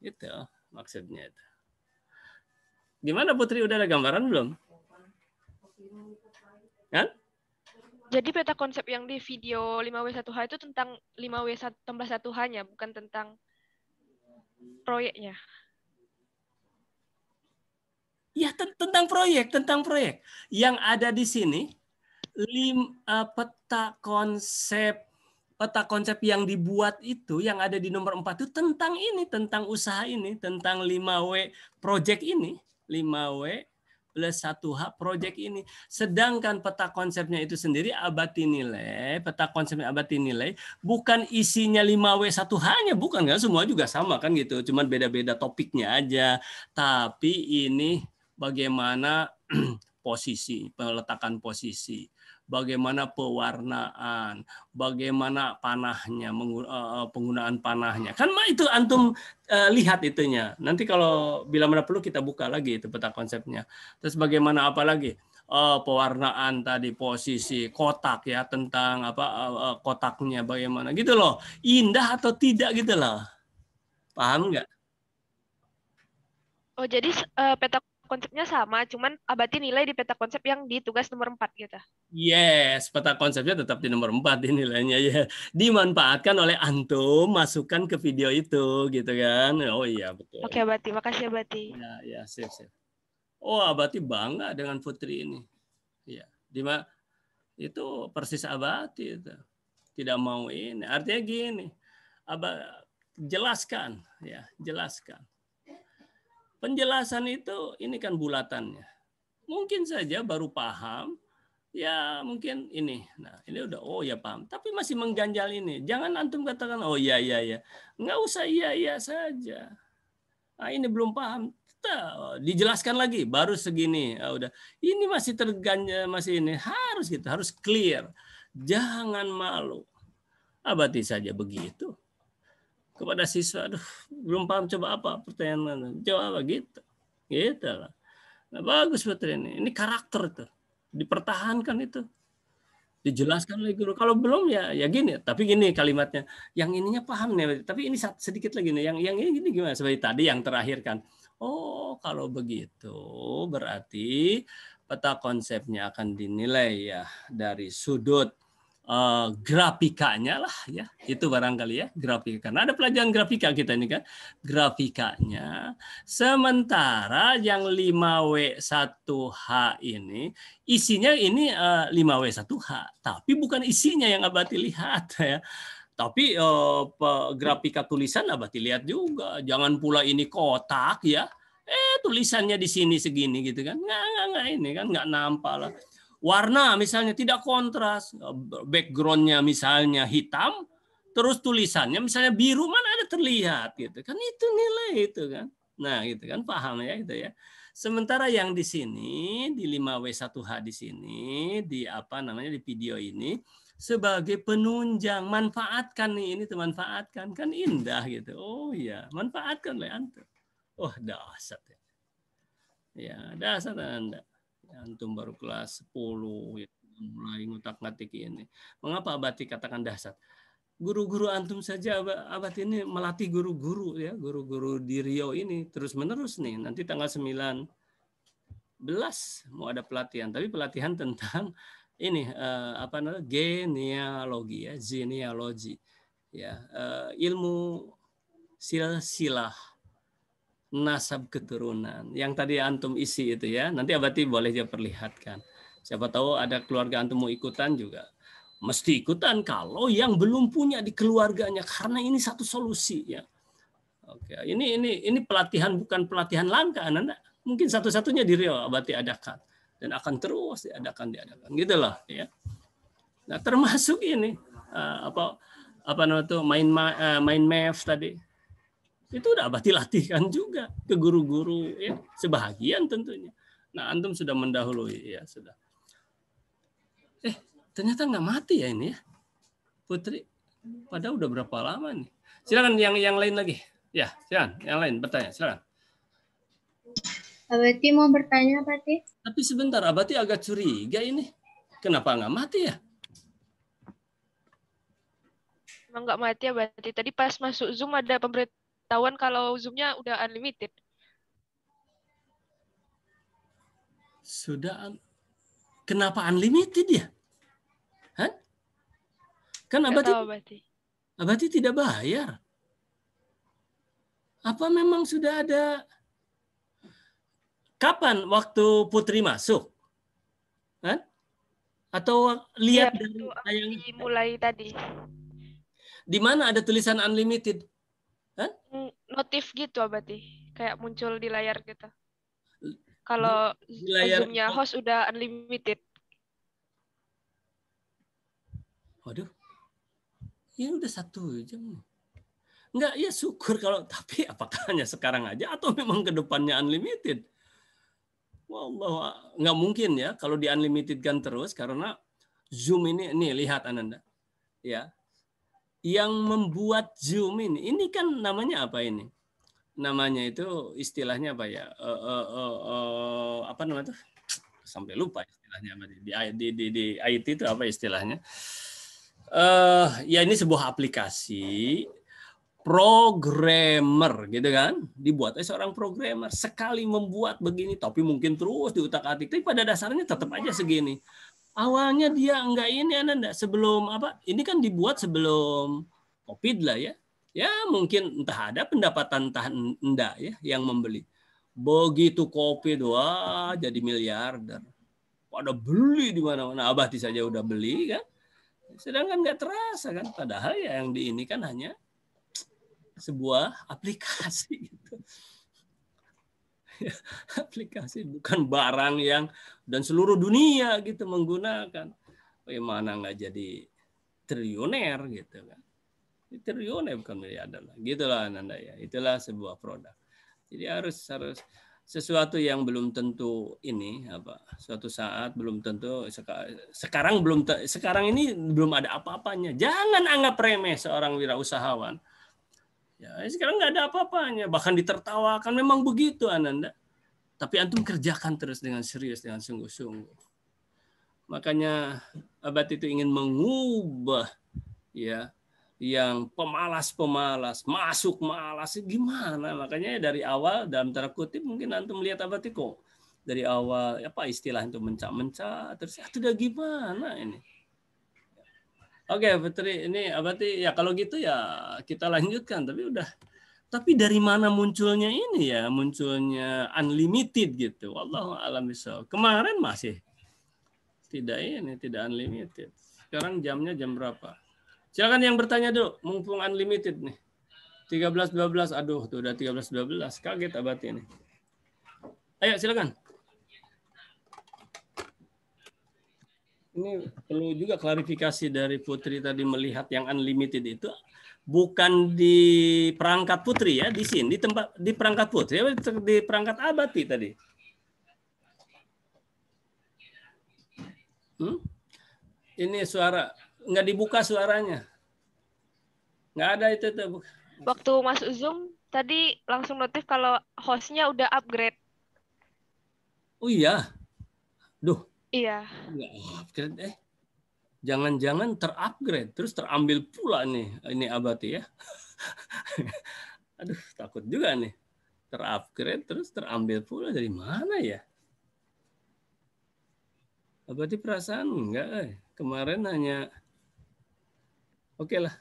Itu maksudnya itu. Gimana Putri udah ada gambaran belum? Kan? Jadi peta konsep yang di video 5W1H itu tentang 5W1 h nya bukan tentang proyeknya. Ya tentang proyek, tentang proyek. Yang ada di sini lim, uh, peta konsep peta konsep yang dibuat itu yang ada di nomor 4 itu tentang ini, tentang usaha ini, tentang 5W project ini, 5W plus 1H project ini. Sedangkan peta konsepnya itu sendiri abadi nilai, peta konsepnya abadi nilai bukan isinya 5W 1H-nya, bukan enggak semua juga sama kan gitu, cuman beda-beda topiknya aja. Tapi ini bagaimana posisi, peletakan posisi, bagaimana pewarnaan, bagaimana panahnya, eh, eh, penggunaan panahnya. Kan itu antum eh, lihat itunya. Nanti kalau bila mana perlu kita buka lagi itu peta konsepnya. Terus bagaimana apa lagi? Uh, pewarnaan tadi posisi kotak ya tentang apa uh, kotaknya bagaimana gitu loh indah atau tidak gitu loh paham nggak oh jadi peta konsepnya sama, cuman abadi nilai di peta konsep yang di tugas nomor 4 gitu. Yes, peta konsepnya tetap di nomor 4 nilainya ya. Dimanfaatkan oleh antum masukkan ke video itu gitu kan. Oh iya betul. Oke, Abati, makasih Abati. Ya, ya, siap. sip. Oh, Abati bangga dengan putri ini. Iya. dima itu persis Abati itu. Tidak mau ini. Artinya gini. Abah jelaskan ya, jelaskan Penjelasan itu ini kan bulatannya. Mungkin saja baru paham, ya mungkin ini. Nah, ini udah oh ya paham, tapi masih mengganjal ini. Jangan antum katakan oh ya ya ya, Enggak usah iya iya saja. Nah, ini belum paham. Kita oh, dijelaskan lagi baru segini. Oh, udah. Ini masih terganjal masih ini. Harus gitu, harus clear. Jangan malu. Abati saja begitu kepada siswa, aduh belum paham coba apa pertanyaan mana, coba apa gitu, gitu lah. Nah, bagus betul ini, ini karakter tuh, dipertahankan itu, dijelaskan oleh guru. Kalau belum ya ya gini, tapi gini kalimatnya, yang ininya paham nih, tapi ini sedikit lagi nih, yang yang ini gini gimana seperti tadi yang terakhir kan. Oh, kalau begitu berarti peta konsepnya akan dinilai ya dari sudut Eh, grafikanya lah ya itu barangkali ya grafika karena ada pelajaran grafika kita ini kan grafikanya sementara yang 5W1H ini isinya ini uh, eh, 5W1H tapi bukan isinya yang abadi lihat ya tapi uh, grafika tulisan abadi lihat juga jangan pula ini kotak ya eh tulisannya di sini segini gitu kan nggak nggak, nggak ini kan nggak nampak lah warna misalnya tidak kontras, backgroundnya misalnya hitam, terus tulisannya misalnya biru mana ada terlihat gitu kan itu nilai itu kan. Nah gitu kan paham ya gitu ya. Sementara yang di sini di 5W1H di sini di apa namanya di video ini sebagai penunjang manfaatkan nih ini teman manfaatkan kan indah gitu oh ya manfaatkan lah ya, antum oh dasar ya iya, dasar anda antum baru kelas 10 ya, mulai ngutak-ngatik ini. Mengapa abadi katakan dasar? Guru-guru antum saja abad ini melatih guru-guru ya, guru-guru di Rio ini terus-menerus nih. Nanti tanggal 9 belas mau ada pelatihan, tapi pelatihan tentang ini uh, apa namanya genealogi ya, genealogi ya, uh, ilmu silsilah nasab keturunan yang tadi antum isi itu ya nanti abadi boleh dia perlihatkan siapa tahu ada keluarga antum mau ikutan juga mesti ikutan kalau yang belum punya di keluarganya karena ini satu solusi ya oke ini ini ini pelatihan bukan pelatihan langka anda mungkin satu-satunya di Rio abati adakan dan akan terus diadakan diadakan gitulah ya nah termasuk ini eh, apa apa namanya tuh main eh, main math tadi itu udah abah dilatihkan juga ke guru-guru ya sebahagian tentunya nah antum sudah mendahului ya sudah eh ternyata nggak mati ya ini ya putri pada udah berapa lama nih silakan yang yang lain lagi ya silakan yang lain bertanya silakan Abati mau bertanya Abati tapi sebentar Abati agak curiga ini kenapa nggak mati ya emang nggak mati ya berarti tadi pas masuk zoom ada pemberitahuan ketahuan kalau zoomnya udah unlimited. Sudah kenapa unlimited ya? Hah? Kan abadi abadi. abadi tidak bayar. Apa memang sudah ada kapan waktu Putri masuk? Hah? Atau lihat ya, dari mulai tadi. Di mana ada tulisan unlimited? Hah? Notif gitu ah, berarti. Kayak muncul di layar gitu. Kalau Zoom-nya host udah unlimited. Waduh. Ya udah satu jam. Enggak, ya syukur kalau tapi apakah hanya sekarang aja atau memang ke depannya unlimited? Wallah, nggak mungkin ya kalau di unlimited kan terus karena Zoom ini nih lihat Ananda. Ya, yang membuat Zoom ini, ini kan namanya apa ini? Namanya itu istilahnya apa ya? Uh, uh, uh, uh, apa namanya tuh? Sampai lupa istilahnya apa di di di, di IT itu apa istilahnya? Uh, ya ini sebuah aplikasi programmer gitu kan dibuat oleh seorang programmer sekali membuat begini tapi mungkin terus diutak atik tapi pada dasarnya tetap aja segini awalnya dia enggak ini anda enggak sebelum apa ini kan dibuat sebelum covid lah ya ya mungkin entah ada pendapatan entah enggak ya yang membeli begitu covid wah jadi miliarder pada beli di mana-mana abadi saja udah beli kan sedangkan nggak terasa kan padahal ya yang di ini kan hanya sebuah aplikasi gitu aplikasi bukan barang yang dan seluruh dunia gitu menggunakan bagaimana nggak jadi triliuner gitu kan triliuner bukan miliarder lah gitulah Nanda ya itulah sebuah produk jadi harus harus sesuatu yang belum tentu ini apa suatu saat belum tentu sekarang belum sekarang ini belum ada apa-apanya jangan anggap remeh seorang wirausahawan Ya, sekarang nggak ada apa-apanya, bahkan ditertawakan memang begitu Ananda. Tapi antum kerjakan terus dengan serius dengan sungguh-sungguh. Makanya abad itu ingin mengubah ya yang pemalas-pemalas, masuk malas gimana? Makanya dari awal dalam tanda kutip mungkin antum melihat abad itu kok dari awal apa istilah itu mencak-mencak terus ya, itu udah gimana ini? Oke, okay, Putri, ini berarti ya kalau gitu ya kita lanjutkan, tapi udah. Tapi dari mana munculnya ini ya? Munculnya unlimited gitu. Wallahu alam Kemarin masih tidak ini, tidak unlimited. Sekarang jamnya jam berapa? Silakan yang bertanya dulu, mumpung unlimited nih. 13.12, aduh tuh udah 13.12, kaget abad ini. Ayo silakan. ini perlu juga klarifikasi dari Putri tadi melihat yang unlimited itu bukan di perangkat Putri ya di sini di tempat di perangkat Putri di perangkat Abati tadi. Hmm? Ini suara nggak dibuka suaranya. Nggak ada itu tuh. Waktu masuk Zoom tadi langsung notif kalau hostnya udah upgrade. Oh iya. Duh, Iya. Nggak upgrade eh. Jangan-jangan terupgrade terus terambil pula nih ini abadi ya. Aduh, takut juga nih. Terupgrade terus terambil pula dari mana ya? Abadi perasaan enggak eh. Kemarin hanya Oke lah.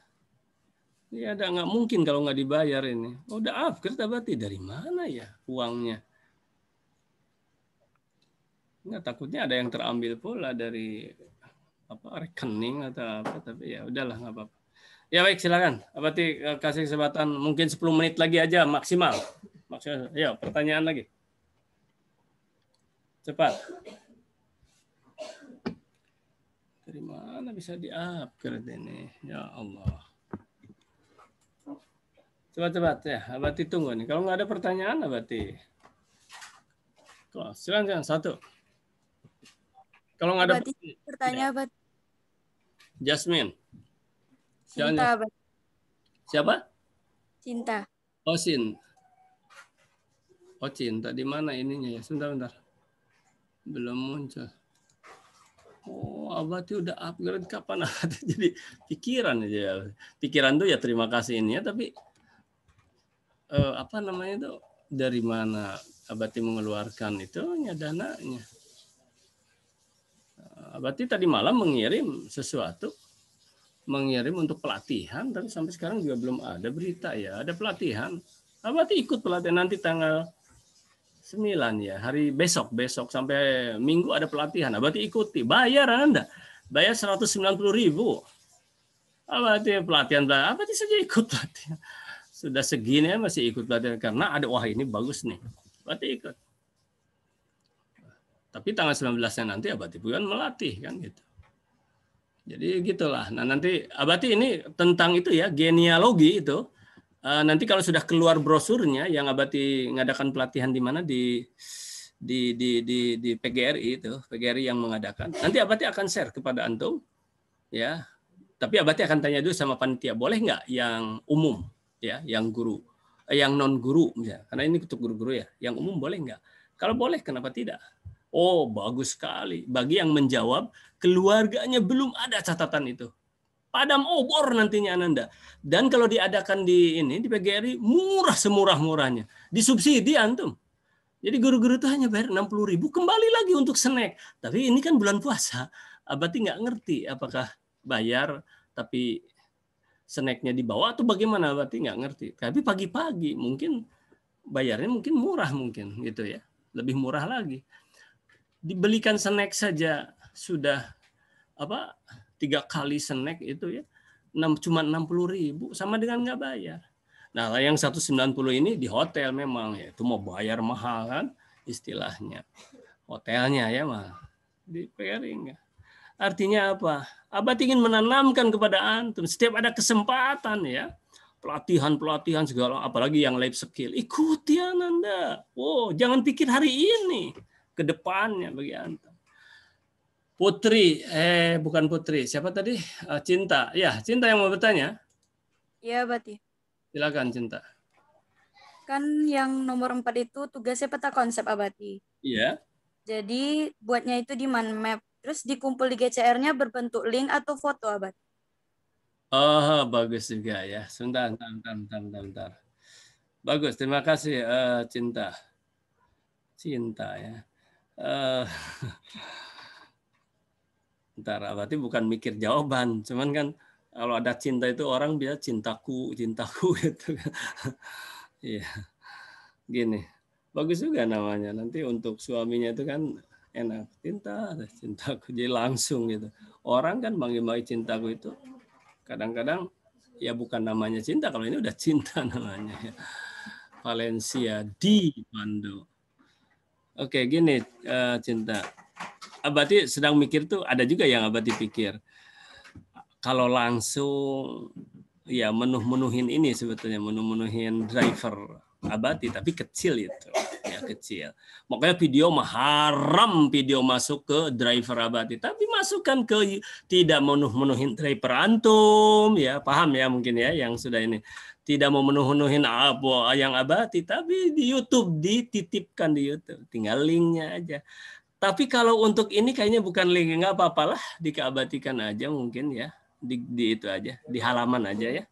Ya ada nggak mungkin kalau nggak dibayar ini. Oh, udah upgrade abadi dari mana ya uangnya? Nggak, takutnya ada yang terambil pula dari apa rekening atau apa tapi ya udahlah nggak apa-apa. Ya baik silakan. abadi eh, kasih kesempatan mungkin 10 menit lagi aja maksimal. Maksimal. Ya pertanyaan lagi. Cepat. Dari mana bisa di-upgrade ini? Ya Allah. Cepat-cepat ya, Abati tunggu nih. Kalau nggak ada pertanyaan, Abati. Silakan, silakan. Satu. Kalau nggak ada bertanya apa? Jasmine. Cinta, ya. Siapa? Cinta. Oh, Cinta. Oh, Cinta. Di mana ininya ya? Sebentar, bentar. Belum muncul. Oh, Abati udah upgrade kapan? Jadi pikiran aja. Ya? Pikiran tuh ya terima kasih ini ya, tapi eh, apa namanya tuh dari mana Abati mengeluarkan itu ya dananya? Nah, berarti tadi malam mengirim sesuatu mengirim untuk pelatihan tapi sampai sekarang juga belum ada berita ya ada pelatihan ah, berarti ikut pelatihan nanti tanggal 9 ya hari besok besok sampai minggu ada pelatihan nah, berarti ikuti bayar anda bayar 190 ribu ah, berarti pelatihan apa ah, saja ikut pelatihan sudah segini masih ikut pelatihan karena ada wah ini bagus nih berarti ikut tapi tanggal 19 belasnya nanti Abati Buyan melatih kan gitu. Jadi gitulah. Nah nanti Abati ini tentang itu ya genealogi itu. Eh, nanti kalau sudah keluar brosurnya yang Abati mengadakan pelatihan di mana di di di di, di PGRI itu PGRI yang mengadakan. Nanti Abati akan share kepada antum ya. Tapi Abati akan tanya dulu sama panitia boleh nggak yang umum ya yang guru eh, yang non guru misalnya karena ini untuk guru-guru ya yang umum boleh nggak kalau boleh kenapa tidak Oh, bagus sekali. Bagi yang menjawab, keluarganya belum ada catatan itu. Padam obor nantinya Ananda. Dan kalau diadakan di ini di PGRI murah semurah-murahnya. Disubsidi antum. Jadi guru-guru itu hanya bayar 60 ribu kembali lagi untuk snack. Tapi ini kan bulan puasa. Abati ah, nggak ngerti apakah bayar tapi snacknya dibawa atau bagaimana berarti nggak ngerti tapi pagi-pagi mungkin bayarnya mungkin murah mungkin gitu ya lebih murah lagi dibelikan snack saja sudah apa tiga kali snack itu ya enam cuma enam puluh ribu sama dengan nggak bayar. Nah yang 190 ini di hotel memang ya itu mau bayar mahal kan istilahnya hotelnya ya mah di pairing ya. Artinya apa? abah ingin menanamkan kepada antum setiap ada kesempatan ya pelatihan-pelatihan segala apalagi yang life skill ikuti ya, Anda. Wow, jangan pikir hari ini ke depannya bagi Anda. Putri, eh bukan Putri, siapa tadi? Eh, Cinta, ya Cinta yang mau bertanya. Iya, Bati. Silakan Cinta. Kan yang nomor empat itu tugasnya peta konsep abadi Iya. Jadi buatnya itu di mind map, terus dikumpul di GCR-nya berbentuk link atau foto abadi Oh, bagus juga ya. Sebentar, sebentar sebentar sebentar Bagus, terima kasih uh, Cinta. Cinta ya. Eh, ntar ah, berarti bukan mikir jawaban, cuman kan kalau ada cinta itu orang bisa cintaku, cintaku gitu kan. Iya. Gini. Bagus juga namanya. Nanti untuk suaminya itu kan enak cinta, cintaku jadi langsung gitu. Orang kan manggil-manggil cintaku itu kadang-kadang ya bukan namanya cinta kalau ini udah cinta namanya. Ya. Valencia di Bandung Oke, gini uh, cinta. Abati ah, sedang mikir tuh ada juga yang abati pikir. Kalau langsung ya menuh-menuhin ini sebetulnya menuh-menuhin driver abati tapi kecil itu ya kecil makanya video mah haram video masuk ke driver abati tapi masukkan ke tidak menuh menuhin driver antum ya paham ya mungkin ya yang sudah ini tidak mau menuhunuhin apa yang abadi tapi di YouTube dititipkan di YouTube tinggal linknya aja tapi kalau untuk ini kayaknya bukan link nggak apa-apalah dikeabatikan aja mungkin ya di, di itu aja di halaman aja ya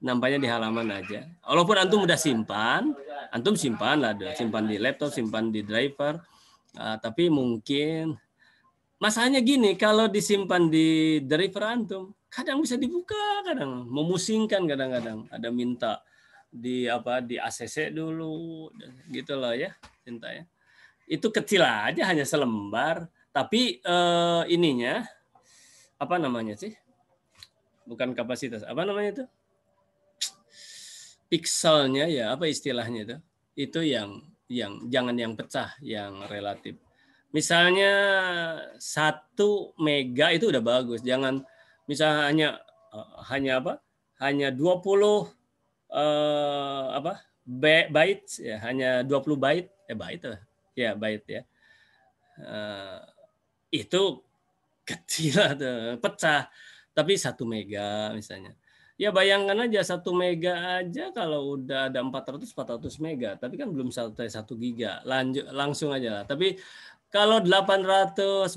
nampaknya di halaman aja walaupun antum udah simpan antum simpan lah simpan di laptop simpan di driver uh, tapi mungkin masalahnya gini kalau disimpan di driver antum kadang bisa dibuka, kadang memusingkan kadang-kadang. Ada minta di apa di ACC dulu gitu loh ya cinta ya. Itu kecil aja hanya selembar, tapi eh, ininya apa namanya sih? Bukan kapasitas, apa namanya itu? pixelnya ya, apa istilahnya itu? Itu yang yang jangan yang pecah, yang relatif. Misalnya satu mega itu udah bagus, jangan misalnya hanya hanya apa? Hanya 20 eh, apa? bait ya, hanya 20 bait, eh bait ya, bait ya. Eh, itu kecil atau pecah tapi satu mega misalnya ya bayangkan aja satu mega aja kalau udah ada 400 400 mega tapi kan belum sampai satu giga lanjut langsung aja lah tapi kalau 800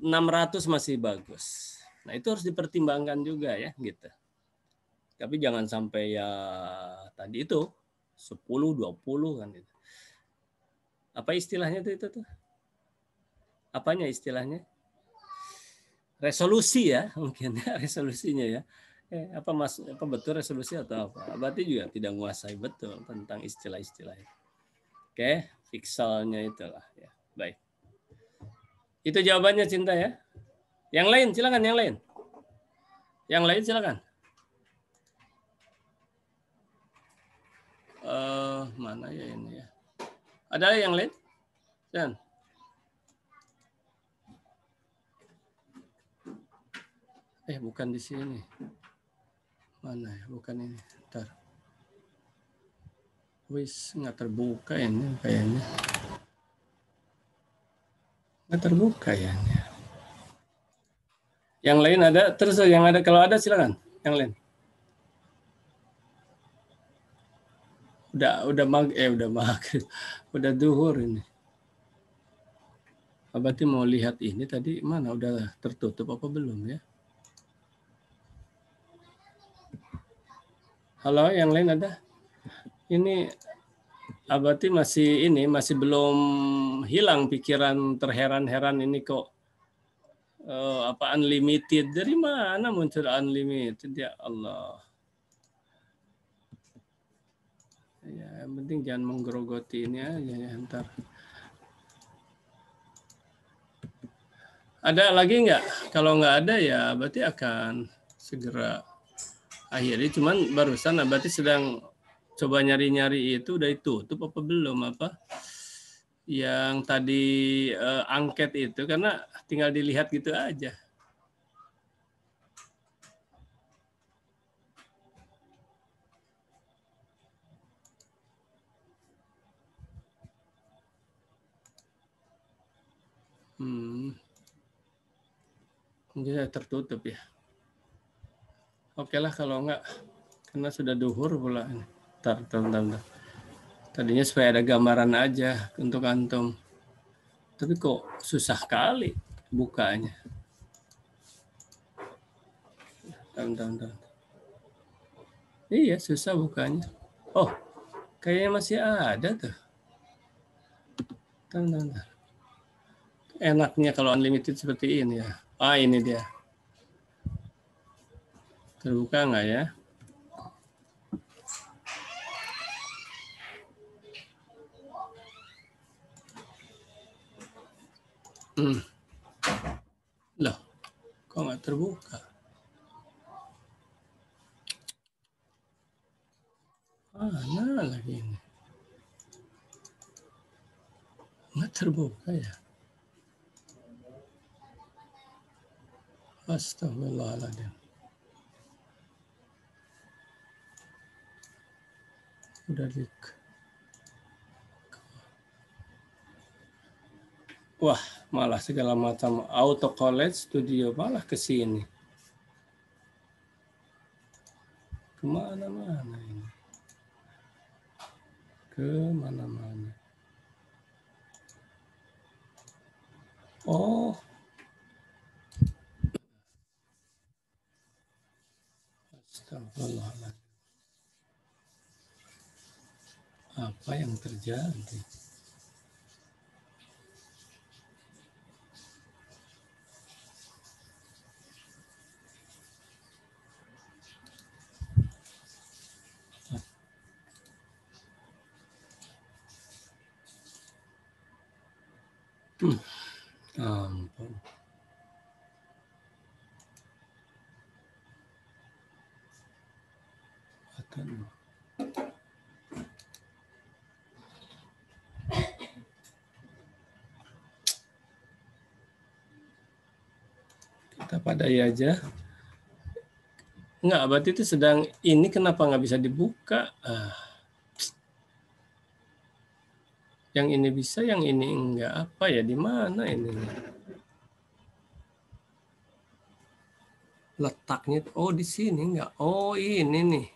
enam 600 masih bagus Nah itu harus dipertimbangkan juga ya gitu. Tapi jangan sampai ya tadi itu 10, 20 kan itu. Apa istilahnya tuh itu tuh? Apanya istilahnya? Resolusi ya mungkin ya resolusinya ya. Eh, apa mas apa betul resolusi atau apa? Berarti juga tidak menguasai betul tentang istilah-istilah itu. Oke, pikselnya itulah ya. Baik. Itu jawabannya cinta ya. Yang lain, silakan yang lain. Yang lain silakan. Uh, mana ya ini ya? Ada yang lain? Dan eh bukan di sini. Mana ya? Bukan ini. Ntar. Wis nggak terbuka ini kayaknya. Nggak terbuka ya. Yang lain ada terus yang ada kalau ada silakan yang lain. Udah udah mag eh udah maghrib udah duhur ini. Abati mau lihat ini tadi mana udah tertutup apa belum ya? Halo, yang lain ada? Ini Abati masih ini masih belum hilang pikiran terheran-heran ini kok Oh, apa unlimited? Dari mana muncul unlimited ya Allah? Ya, yang penting jangan menggerogoti ini aja ya, ya, ya, ntar. Ada lagi nggak? Kalau nggak ada ya berarti akan segera akhiri. Cuman barusan nah, berarti sedang coba nyari-nyari itu udah itu. itu apa belum apa? yang tadi uh, angket itu karena tinggal dilihat gitu aja. Hmm. Mungkin saya tertutup ya. Oke lah kalau enggak, karena sudah duhur pula. ini. ntar, Tadinya supaya ada gambaran aja untuk antum. Tapi kok susah kali bukanya. Tahan, tahan, tahan. Iya, susah bukanya. Oh, kayaknya masih ada tuh. Tahan, tahan, tahan. Enaknya kalau unlimited seperti ini ya. Ah, ini dia. Terbuka nggak ya? Hmm. Loh, kok nggak terbuka? Mana lagi ini? Nggak terbuka ya? Astagfirullahaladzim. Udah dikasih. Wah, malah segala macam auto college studio malah ke sini. Kemana-mana ini. Kemana-mana. Oh, Astagfirullahaladzim. Apa yang terjadi? kita hmm. Ampun. Akan. Kita padai aja. Enggak, berarti itu sedang ini kenapa nggak bisa dibuka? Ah. yang ini bisa, yang ini enggak. Apa ya? Di mana ini? Letaknya oh di sini enggak. Oh, ini nih.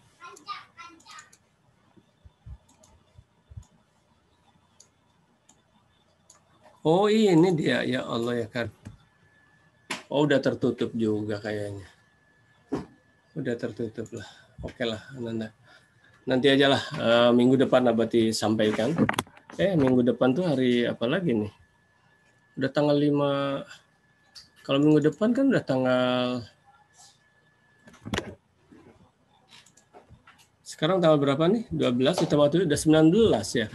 Oh, ini dia ya Allah ya kan. Oh, udah tertutup juga kayaknya. Udah tertutup lah. Oke lah, Ananda. Nanti ajalah uh, eh, minggu depan abadi sampaikan eh minggu depan tuh hari apa lagi nih? Udah tanggal 5. Kalau minggu depan kan udah tanggal Sekarang tanggal berapa nih? 12 kita waktu itu udah 19 ya.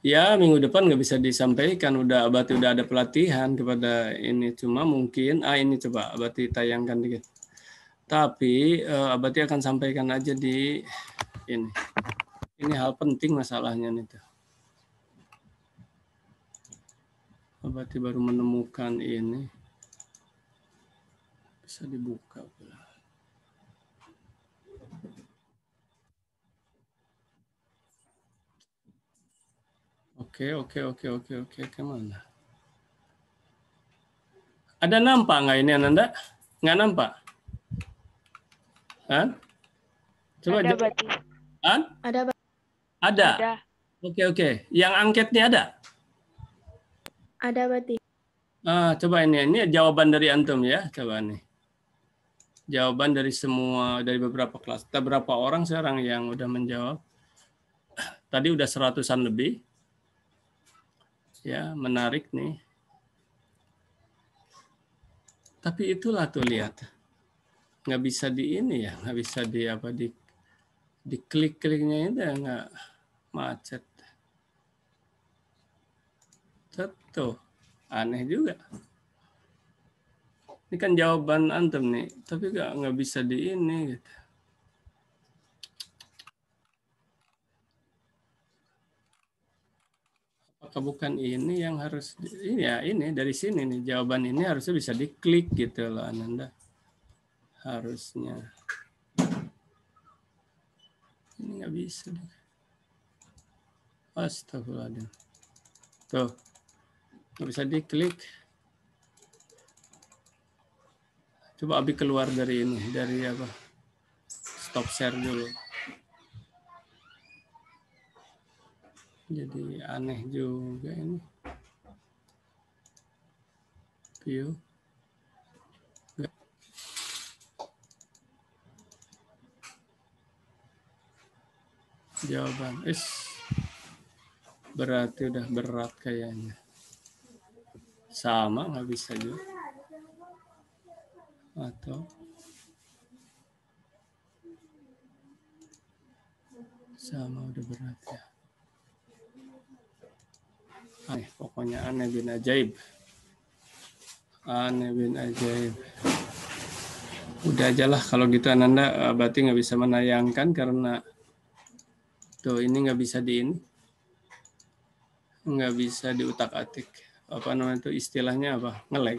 Ya, minggu depan nggak bisa disampaikan udah abati udah ada pelatihan kepada ini cuma mungkin ah ini coba abati tayangkan dikit. Tapi uh, eh, abati akan sampaikan aja di ini. Ini hal penting masalahnya nih tuh. Oh, berarti baru menemukan ini bisa dibuka pula. Oke, oke, oke, oke, oke, kemana? Ada nampak nggak ini Ananda? Nggak nampak? Hah? Coba ada berarti. Hah? Ada. Ada. Oke, oke. Yang angketnya ada? ada berarti. Ah, coba ini, ini jawaban dari antum ya, coba nih. Jawaban dari semua dari beberapa kelas. Kita berapa orang sekarang yang udah menjawab? Tadi udah seratusan lebih. Ya, menarik nih. Tapi itulah tuh lihat. Nggak bisa di ini ya, nggak bisa di apa di di klik-kliknya itu nggak macet. Cet Tuh, aneh juga. Ini kan jawaban antem nih, tapi nggak nggak bisa di ini gitu. Apakah bukan ini yang harus ini ya ini dari sini nih jawaban ini harusnya bisa diklik gitu loh Ananda. Harusnya. Ini nggak bisa. Astagfirullahaladzim. Tuh bisa diklik coba Abi keluar dari ini dari apa stop share dulu jadi aneh juga ini view jawaban is berarti udah berat kayaknya sama nggak bisa juga atau sama udah berat ya aneh pokoknya aneh bin ajaib aneh bin ajaib udah aja lah kalau gitu Ananda eh, berarti nggak bisa menayangkan karena tuh ini nggak bisa di ini nggak bisa diutak atik apa namanya itu istilahnya apa ngelag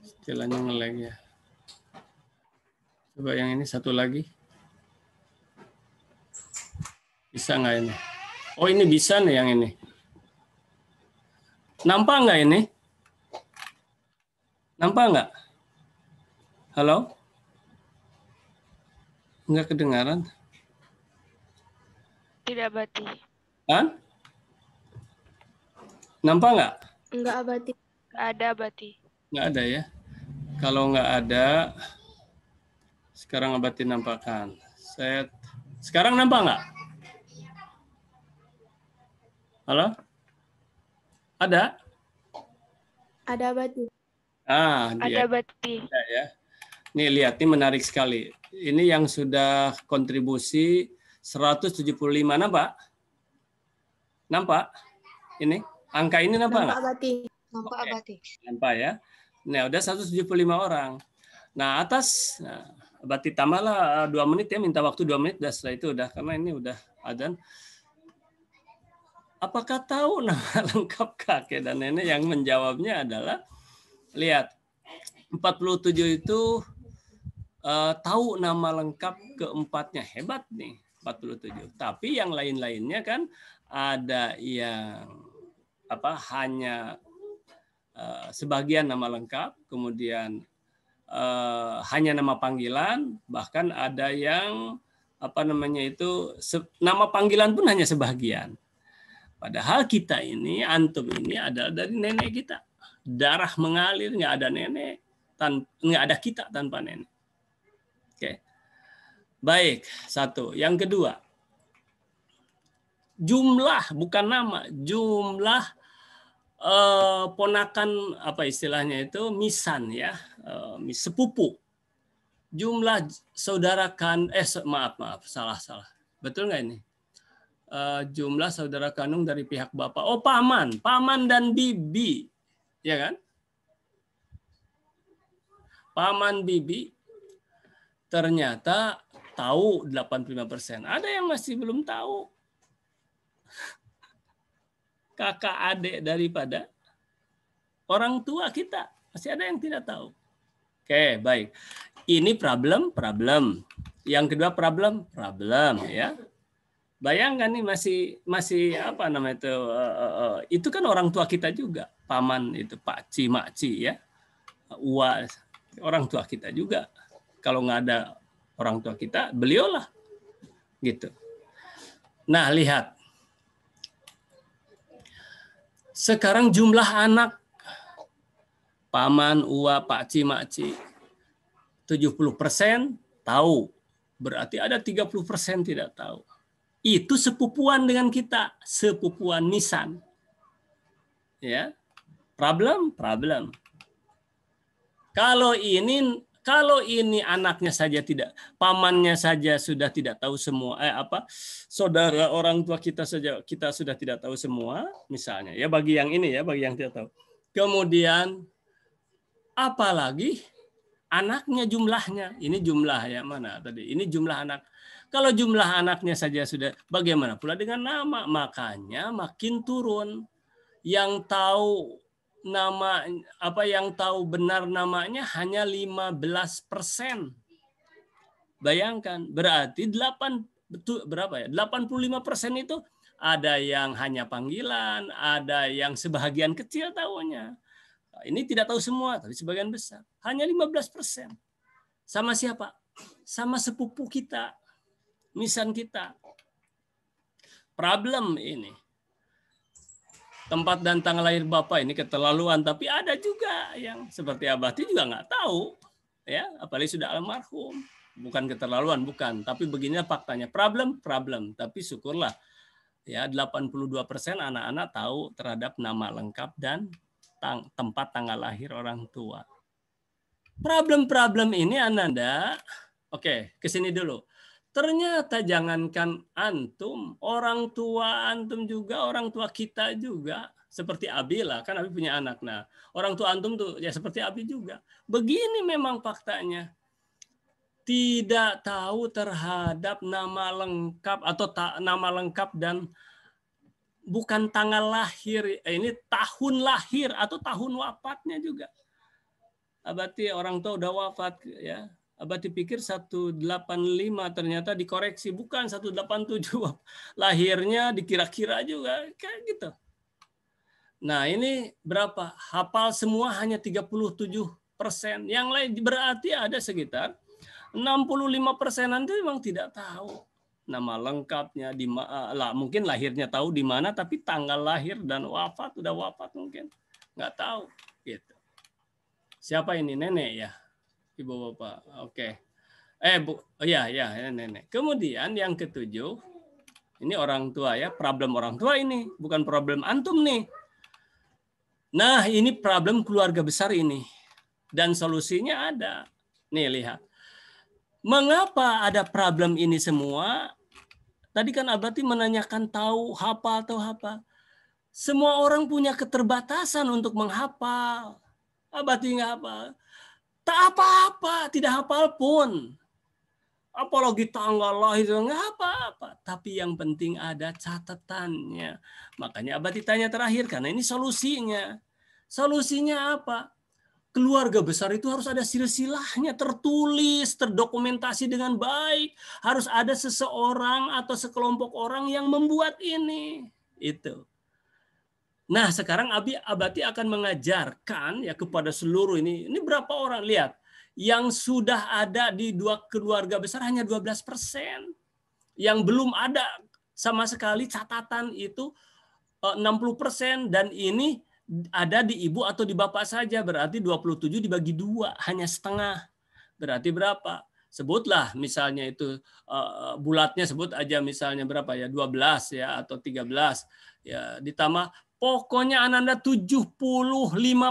istilahnya ngelag ya coba yang ini satu lagi bisa nggak ini oh ini bisa nih yang ini nampak nggak ini nampak nggak halo nggak kedengaran tidak bati Hah? Nampak nggak? Nggak abadi. Nggak ada abadi. Nggak ada ya. Kalau nggak ada, sekarang abadi nampakkan. Set. Sekarang nampak nggak? Halo? Ada? Ada abadi. Ah, dia. ada abadi. Ada ya. Nih lihat, ini menarik sekali. Ini yang sudah kontribusi 175 nampak? Nampak? Ini Angka ini nampak nggak? Nampak, abadi. Nampak, okay. abadi. Nampak ya. Nah, udah 175 orang. Nah, atas nah, abadi tambahlah eh, dua menit ya, minta waktu dua menit, Dan setelah itu udah karena ini udah adan. Apakah tahu nama lengkap kakek dan nenek yang menjawabnya adalah lihat 47 itu uh, tahu nama lengkap keempatnya hebat nih 47. Tapi yang lain-lainnya kan ada yang apa hanya uh, sebagian nama lengkap, kemudian uh, hanya nama panggilan, bahkan ada yang apa namanya itu nama panggilan pun hanya sebagian. Padahal kita ini antum ini adalah dari nenek kita. Darah mengalir nggak ada nenek nggak ada kita tanpa nenek. Oke. Baik, satu. Yang kedua, jumlah bukan nama, jumlah Eh, ponakan apa istilahnya itu misan ya eh, sepupu jumlah saudara kan eh maaf maaf salah salah betul nggak ini eh, jumlah saudara kandung dari pihak bapak oh paman paman dan bibi ya kan paman bibi ternyata tahu 85%. Ada yang masih belum tahu kakak adik daripada orang tua kita. Masih ada yang tidak tahu. Oke, baik. Ini problem, problem. Yang kedua problem, problem ya. Bayangkan nih masih masih apa namanya itu uh, uh, uh, itu kan orang tua kita juga, paman itu Pak Ci, Mak Ci ya. Ua orang tua kita juga. Kalau nggak ada orang tua kita, beliolah. gitu. Nah, lihat sekarang jumlah anak paman, uwa, pakci, makci 70% tahu. Berarti ada 30% tidak tahu. Itu sepupuan dengan kita, sepupuan nisan. Ya. Problem, problem. Kalau ini kalau ini anaknya saja tidak, pamannya saja sudah tidak tahu semua, eh apa, saudara orang tua kita saja kita sudah tidak tahu semua, misalnya ya bagi yang ini ya, bagi yang tidak tahu. Kemudian apalagi anaknya jumlahnya, ini jumlah ya mana tadi, ini jumlah anak. Kalau jumlah anaknya saja sudah, bagaimana pula dengan nama? Makanya makin turun. Yang tahu nama apa yang tahu benar namanya hanya 15 persen. Bayangkan, berarti 8 betul berapa ya? 85 persen itu ada yang hanya panggilan, ada yang sebagian kecil tahunya. Ini tidak tahu semua, tapi sebagian besar. Hanya 15 persen. Sama siapa? Sama sepupu kita, misan kita. Problem ini tempat dan tanggal lahir Bapak ini keterlaluan, tapi ada juga yang seperti itu juga nggak tahu, ya apalagi sudah almarhum. Bukan keterlaluan, bukan. Tapi beginilah faktanya. Problem, problem. Tapi syukurlah ya 82% anak-anak tahu terhadap nama lengkap dan tang tempat tanggal lahir orang tua. Problem-problem ini Ananda, oke, kesini dulu. Ternyata jangankan antum, orang tua antum juga, orang tua kita juga seperti Abi lah, kan Abi punya anak. Nah, orang tua antum tuh ya seperti Abi juga. Begini memang faktanya. Tidak tahu terhadap nama lengkap atau ta nama lengkap dan bukan tanggal lahir, eh, ini tahun lahir atau tahun wafatnya juga. Berarti orang tua udah wafat ya. Abah dipikir 185 ternyata dikoreksi bukan 187 lahirnya dikira-kira juga kayak gitu. Nah ini berapa? Hafal semua hanya 37 persen. Yang lain berarti ada sekitar 65 persen nanti memang tidak tahu nama lengkapnya di eh, lah mungkin lahirnya tahu di mana tapi tanggal lahir dan wafat udah wafat mungkin nggak tahu gitu siapa ini nenek ya ibu bapak. Oke. Okay. Eh bu, oh, ya ya nenek. Kemudian yang ketujuh, ini orang tua ya, problem orang tua ini, bukan problem antum nih. Nah ini problem keluarga besar ini dan solusinya ada. Nih lihat. Mengapa ada problem ini semua? Tadi kan Abati menanyakan tahu hafal atau apa. Semua orang punya keterbatasan untuk menghafal. Abati nggak hafal. Tak apa-apa, tidak hafal pun. Apalagi tanggal lahir, nggak apa-apa. Tapi yang penting ada catatannya. Makanya abad ditanya terakhir, karena ini solusinya. Solusinya apa? keluarga besar itu harus ada silsilahnya tertulis, terdokumentasi dengan baik. Harus ada seseorang atau sekelompok orang yang membuat ini. Itu. Nah, sekarang Abi Abati akan mengajarkan ya kepada seluruh ini. Ini berapa orang lihat yang sudah ada di dua keluarga besar hanya 12 persen. Yang belum ada sama sekali catatan itu 60 eh, persen dan ini ada di ibu atau di bapak saja berarti 27 dibagi dua hanya setengah berarti berapa sebutlah misalnya itu eh, bulatnya sebut aja misalnya berapa ya 12 ya atau 13 ya ditambah Pokoknya Ananda 75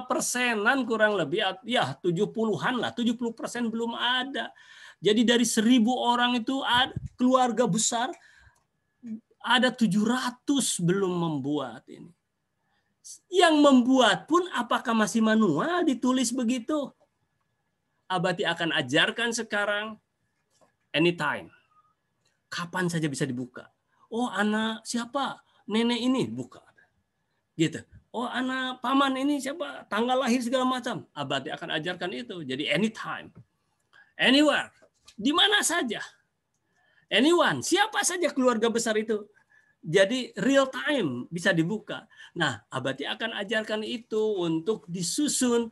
persenan kurang lebih, ya 70-an lah, 70 persen belum ada. Jadi dari seribu orang itu ada, keluarga besar ada 700 belum membuat ini. Yang membuat pun apakah masih manual ditulis begitu? Abati akan ajarkan sekarang anytime. Kapan saja bisa dibuka. Oh anak siapa? Nenek ini buka gitu oh anak paman ini siapa tanggal lahir segala macam abadi ah, akan ajarkan itu jadi anytime anywhere di mana saja anyone siapa saja keluarga besar itu jadi real time bisa dibuka. Nah, abadi ah, akan ajarkan itu untuk disusun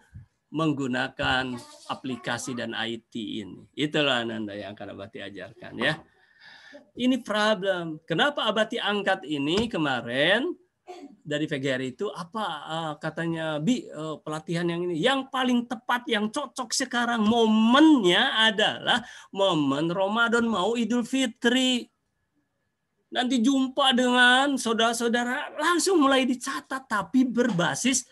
menggunakan aplikasi dan IT ini. Itulah Nanda yang akan abadi ajarkan ya. Ini problem. Kenapa abadi ah, angkat ini kemarin? dari VGRI itu apa uh, katanya Bi uh, pelatihan yang ini yang paling tepat yang cocok sekarang momennya adalah momen Ramadan mau Idul Fitri nanti jumpa dengan saudara-saudara langsung mulai dicatat tapi berbasis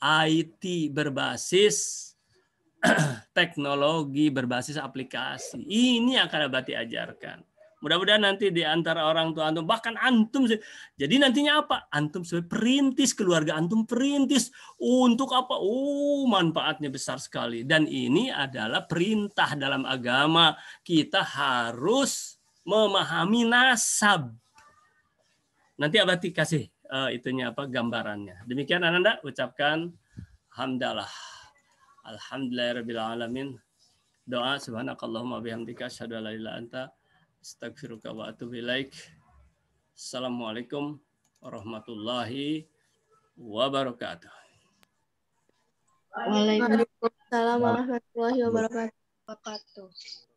IT berbasis teknologi berbasis aplikasi ini akan abadi ajarkan Mudah-mudahan nanti di antara orang tua antum bahkan antum jadi nantinya apa? Antum sebagai perintis keluarga antum perintis untuk apa? Oh, manfaatnya besar sekali. Dan ini adalah perintah dalam agama. Kita harus memahami nasab. Nanti abadi kasih uh, itunya apa gambarannya. Demikian Ananda ucapkan hamdalah. Alhamdulillahirabbil alamin. Doa subhanakallahumma bihamdika asyhadu an la ilaha illa anta Astagfirullah wa atubu ilaik. Assalamualaikum warahmatullahi wabarakatuh. Waalaikumsalam warahmatullahi wabarakatuh.